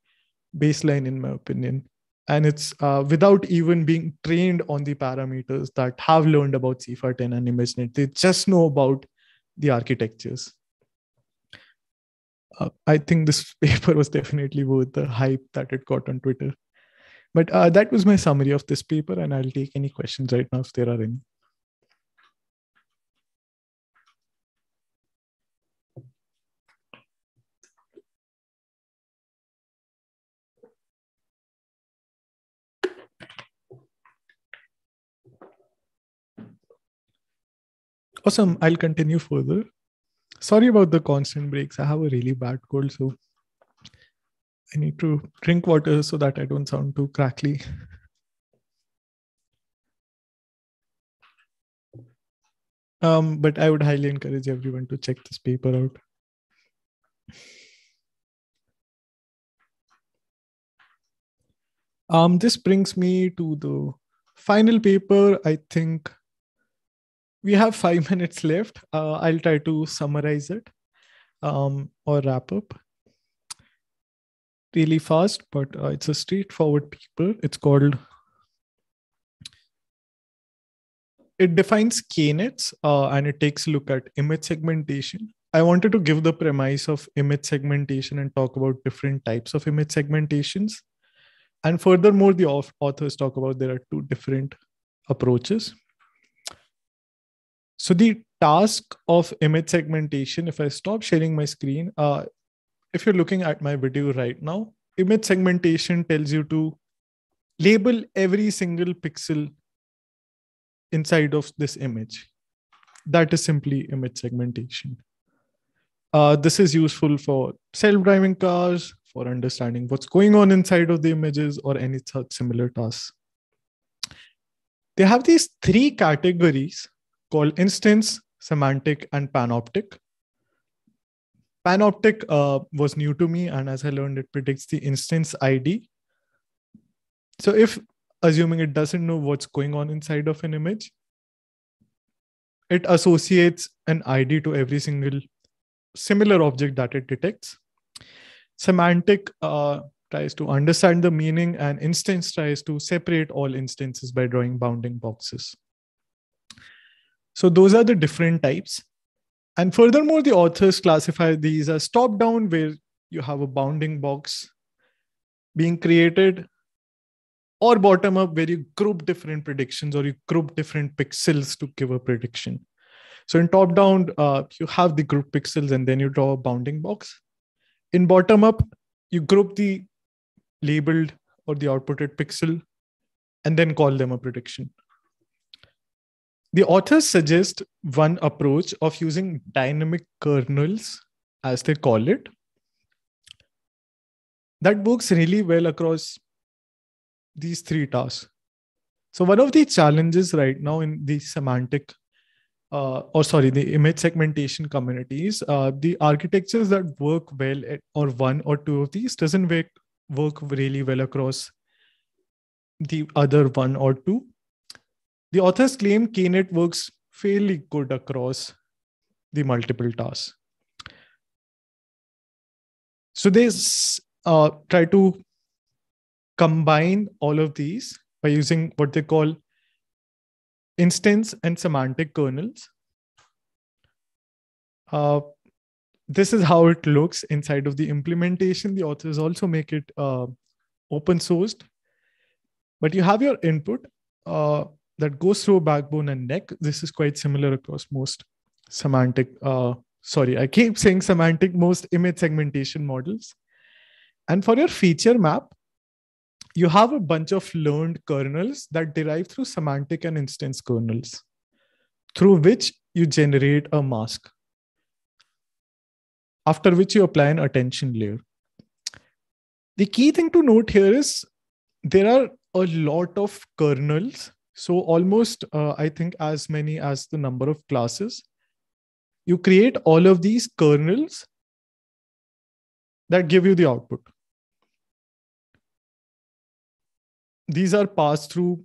baseline, in my opinion. And it's uh, without even being trained on the parameters that have learned about CIFAR 10 and ImageNet. They just know about the architectures. Uh, I think this [LAUGHS] paper was definitely worth the hype that it got on Twitter. But uh, that was my summary of this paper, and I'll take any questions right now if there are any. Awesome. I'll continue further. Sorry about the constant breaks. I have a really bad cold, so I need to drink water so that I don't sound too crackly. Um, but I would highly encourage everyone to check this paper out. Um, this brings me to the final paper. I think we have five [LAUGHS] minutes left. Uh, I'll try to summarize it um, or wrap up really fast, but uh, it's a straightforward paper. It's called it defines knits uh, and it takes a look at image segmentation. I wanted to give the premise of image segmentation and talk about different types of image segmentations. And furthermore, the authors talk about there are two different approaches so the task of image segmentation, if I stop sharing my screen, uh, if you're looking at my video right now, image segmentation tells you to label every single pixel inside of this image. That is simply image segmentation. Uh, this is useful for self-driving cars, for understanding what's going on inside of the images or any such similar tasks. They have these three categories called instance, semantic, and panoptic. Panoptic uh, was new to me, and as I learned, it predicts the instance ID. So, if assuming it doesn't know what's going on inside of an image, it associates an ID to every single similar object that it detects. Semantic uh, tries to understand the meaning, and instance tries to separate all instances by drawing bounding boxes. So those are the different types. And furthermore, the authors classify these as top down, where you have a bounding box being created, or bottom up, where you group different predictions or you group different pixels to give a prediction. So in top down, uh, you have the group pixels and then you draw a bounding box. In bottom up, you group the labeled or the outputted pixel and then call them a prediction. The authors suggest one approach of using dynamic kernels, as they call it. That works really well across these three tasks. So, one of the challenges right now in the semantic uh, or sorry, the image segmentation communities, uh, the architectures that work well at, or one or two of these doesn't work, work really well across the other one or two. The authors claim KNet works fairly good across the multiple tasks. So they uh, try to combine all of these by using what they call instance and semantic kernels. Uh, this is how it looks inside of the implementation. The authors also make it uh, open sourced, but you have your input. Uh, that goes through backbone and neck. This is quite similar across most semantic, uh, sorry, I keep [LAUGHS] saying semantic, most image segmentation models. And for your feature map, you have a bunch of learned kernels that derive through semantic and instance kernels, through which you generate a mask, after which you apply an attention layer. The key thing to note here is there are a lot of kernels so almost, uh, I think, as many as the number of classes. You create all of these kernels that give you the output. These are passed through.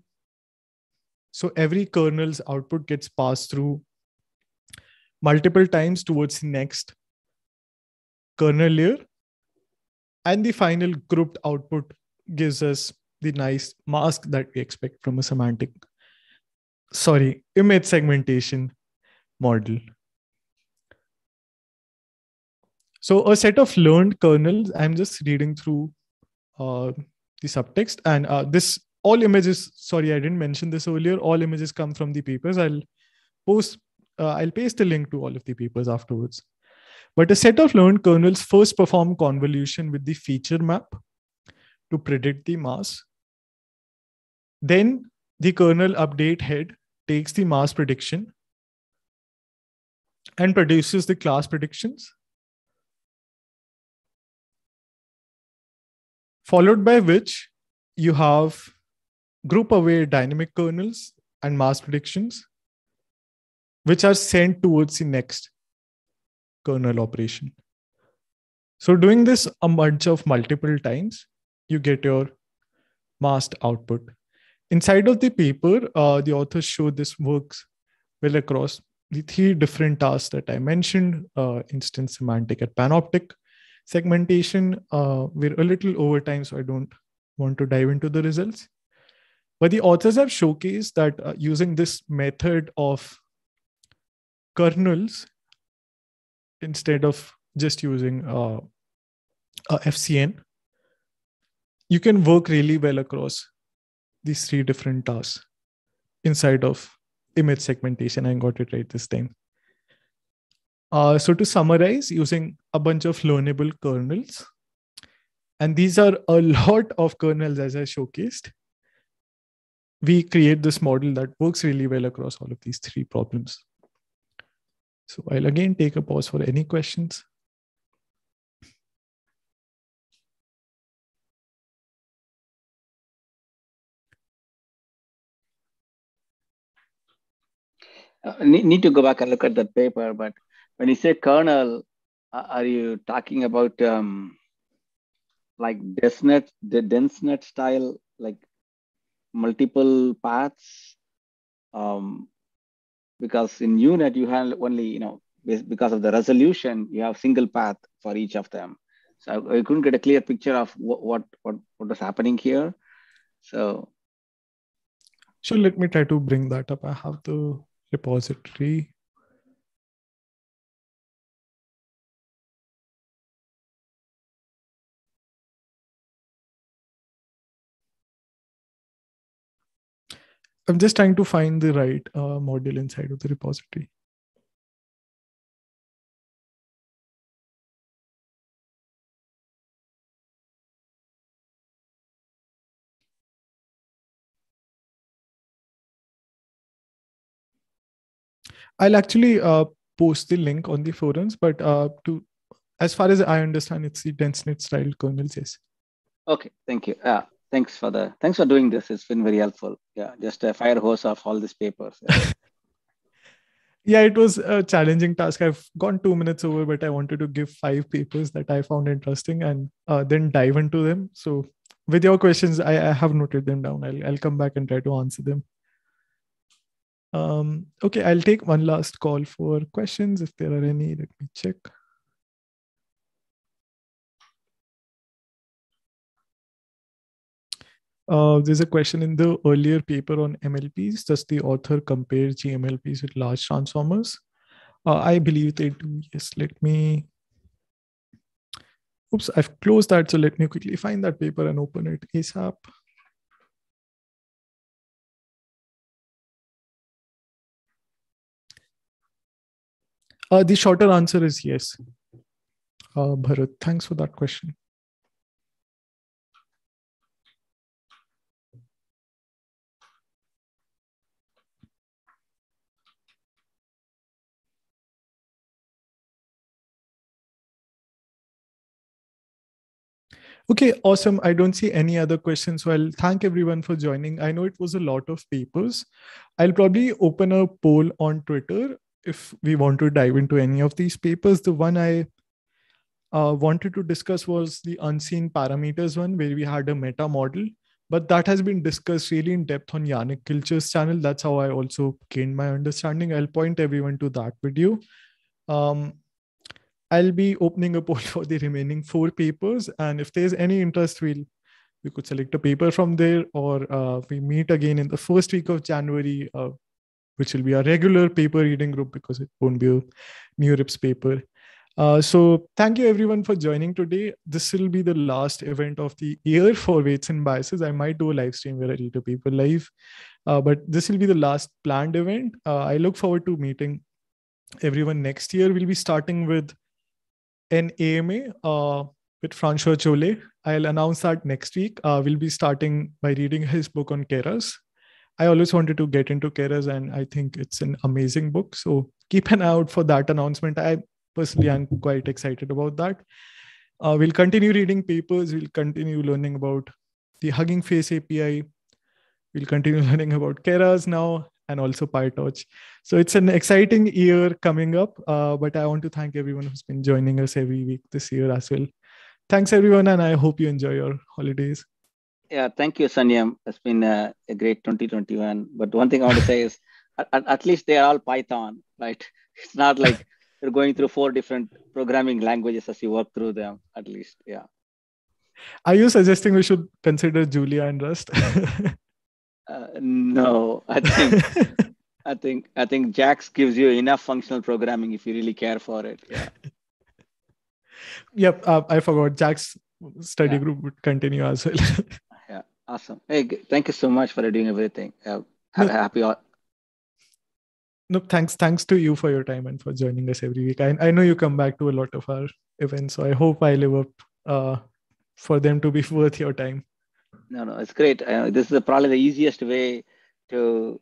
So every kernel's output gets passed through multiple times towards the next kernel layer. And the final grouped output gives us the nice mask that we expect from a semantic, sorry, image segmentation model. So a set of learned kernels, I'm just reading through uh, the subtext and uh, this all images, sorry, I didn't mention this earlier. All images come from the papers. I'll post, uh, I'll paste a link to all of the papers afterwards. But a set of learned kernels first perform convolution with the feature map to predict the mass. Then the kernel update head takes the mass prediction and produces the class predictions, followed by which you have group aware dynamic kernels and mass predictions, which are sent towards the next kernel operation. So doing this a bunch of multiple times, you get your masked output. Inside of the paper, uh, the authors show this works well across the three different tasks that I mentioned uh, instance semantic and panoptic segmentation. Uh, we're a little over time, so I don't want to dive into the results. But the authors have showcased that uh, using this method of kernels instead of just using uh, FCN, you can work really well across these three different tasks inside of image segmentation. I got it right this time. Uh, so to summarize, using a bunch of learnable kernels, and these are a [LAUGHS] lot of kernels as I showcased, we create this model that works really well across all of these three problems. So I'll again take a pause for any questions. Uh, need to go back and look at that paper, but when you say kernel, are you talking about um, like net, the net style, like multiple paths? Um, because in UNet you have only, you know, because of the resolution, you have single path for each of them. So I, couldn't get a clear picture of what what what, was happening here. So. Sure, let me try to bring that up. I have to repository I'm just trying to find the right uh, module inside of the repository. I'll actually uh, post the link on the forums, but uh, to as far as I understand, it's the DenseNet style kernel JS. Okay, thank you. Yeah, thanks for the thanks for doing this. It's been very helpful. Yeah, just a fire hose of all these papers. [LAUGHS] Yeah. yeah, it was a challenging task. I've gone two minutes over, but I wanted to give five papers that I found interesting and uh, then dive into them. So with your questions, I, I have noted them down. I'll, I'll come back and try to answer them. Um, okay, I'll take one last call for questions if there are any. Let me check. Uh, there's a question in the earlier paper on MLPs. Does the author compare GMLPs with large transformers? Uh, I believe they do. Yes, let me. Oops, I've closed that. So let me quickly find that paper and open it ASAP. Uh, the shorter answer is yes. Uh, Bharat, thanks for that question. Okay, awesome. I don't see any other questions. So I'll thank everyone for joining. I know it was a lot of papers. I'll probably open a poll on Twitter if we want to dive into any of these papers, the one I uh, wanted to discuss was the unseen parameters one, where we had a meta model, but that has been discussed really in depth on Yannick Kilcher's channel. That's how I also gained my understanding. I'll point everyone to that video. Um, I'll be opening a poll [LAUGHS] for the remaining four papers, and if there's any interest, we'll we could select a paper from there, or uh, we meet again in the first week of January. Uh, which will be our regular paper reading group because it won't be a new rips paper. Uh, so thank you everyone for joining today. This will be the last event of the year for weights and biases. I might do a live stream where I read a paper live, uh, but this will be the last planned event. Uh, I look forward to meeting everyone next year. We'll be starting with an AMA uh, with Francois Chole. I'll announce that next week. Uh, we'll be starting by reading his book on Keras. I always wanted to get into Keras, and I think it's an amazing book. So keep an eye out for that announcement. I personally am quite excited about that. Uh, we'll continue reading papers. We'll continue learning about the Hugging Face API. We'll continue [LAUGHS] learning about Keras now and also PyTorch. So it's an exciting year coming up. Uh, but I want to thank everyone who's been joining us every week this year as well. Thanks, everyone. And I hope you enjoy your holidays. Yeah, thank you, Sanyam. Um, it's been a, uh, a, great 2021. But one thing I want to say is, at, at least they are all Python, right? It's not like you're going through four different programming languages as you work through them. At least, yeah. Are you suggesting we should consider Julia and Rust? [LAUGHS] uh, no, I think [LAUGHS] I think I think Jax gives you enough functional programming if you really care for it. Yeah. [LAUGHS] yep, uh, I forgot Jax study yeah. group would continue as well. Awesome. Hey, thank you so much for doing everything. Uh, have no, a happy. All- no, thanks. Thanks to you for your time and for joining us every week. I, I know you come back to a lot of our events, so I hope I live up uh, for them to be [LAUGHS] worth your time. No, no, it's great. Uh, this is probably the easiest way to,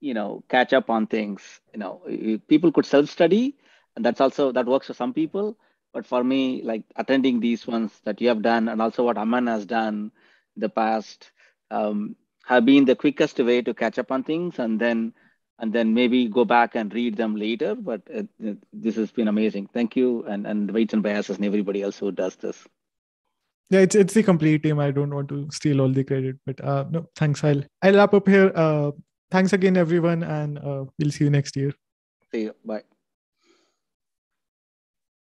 you know, catch up on things. You know, people could self-study, and that's also that works for some people. But for me, like attending these ones that you have done, and also what Aman has done, the past um, have been the quickest way to catch up on things and then and then maybe go back and read them later. But uh, this has been amazing. Thank you, and and Weights and Biases and everybody else who does this. Yeah, it's it's the complete team. I don't want to steal all the credit, but uh, no, thanks. I'll I'll wrap up here. Uh, thanks again, everyone, and uh, we'll see you next year. See you. Bye.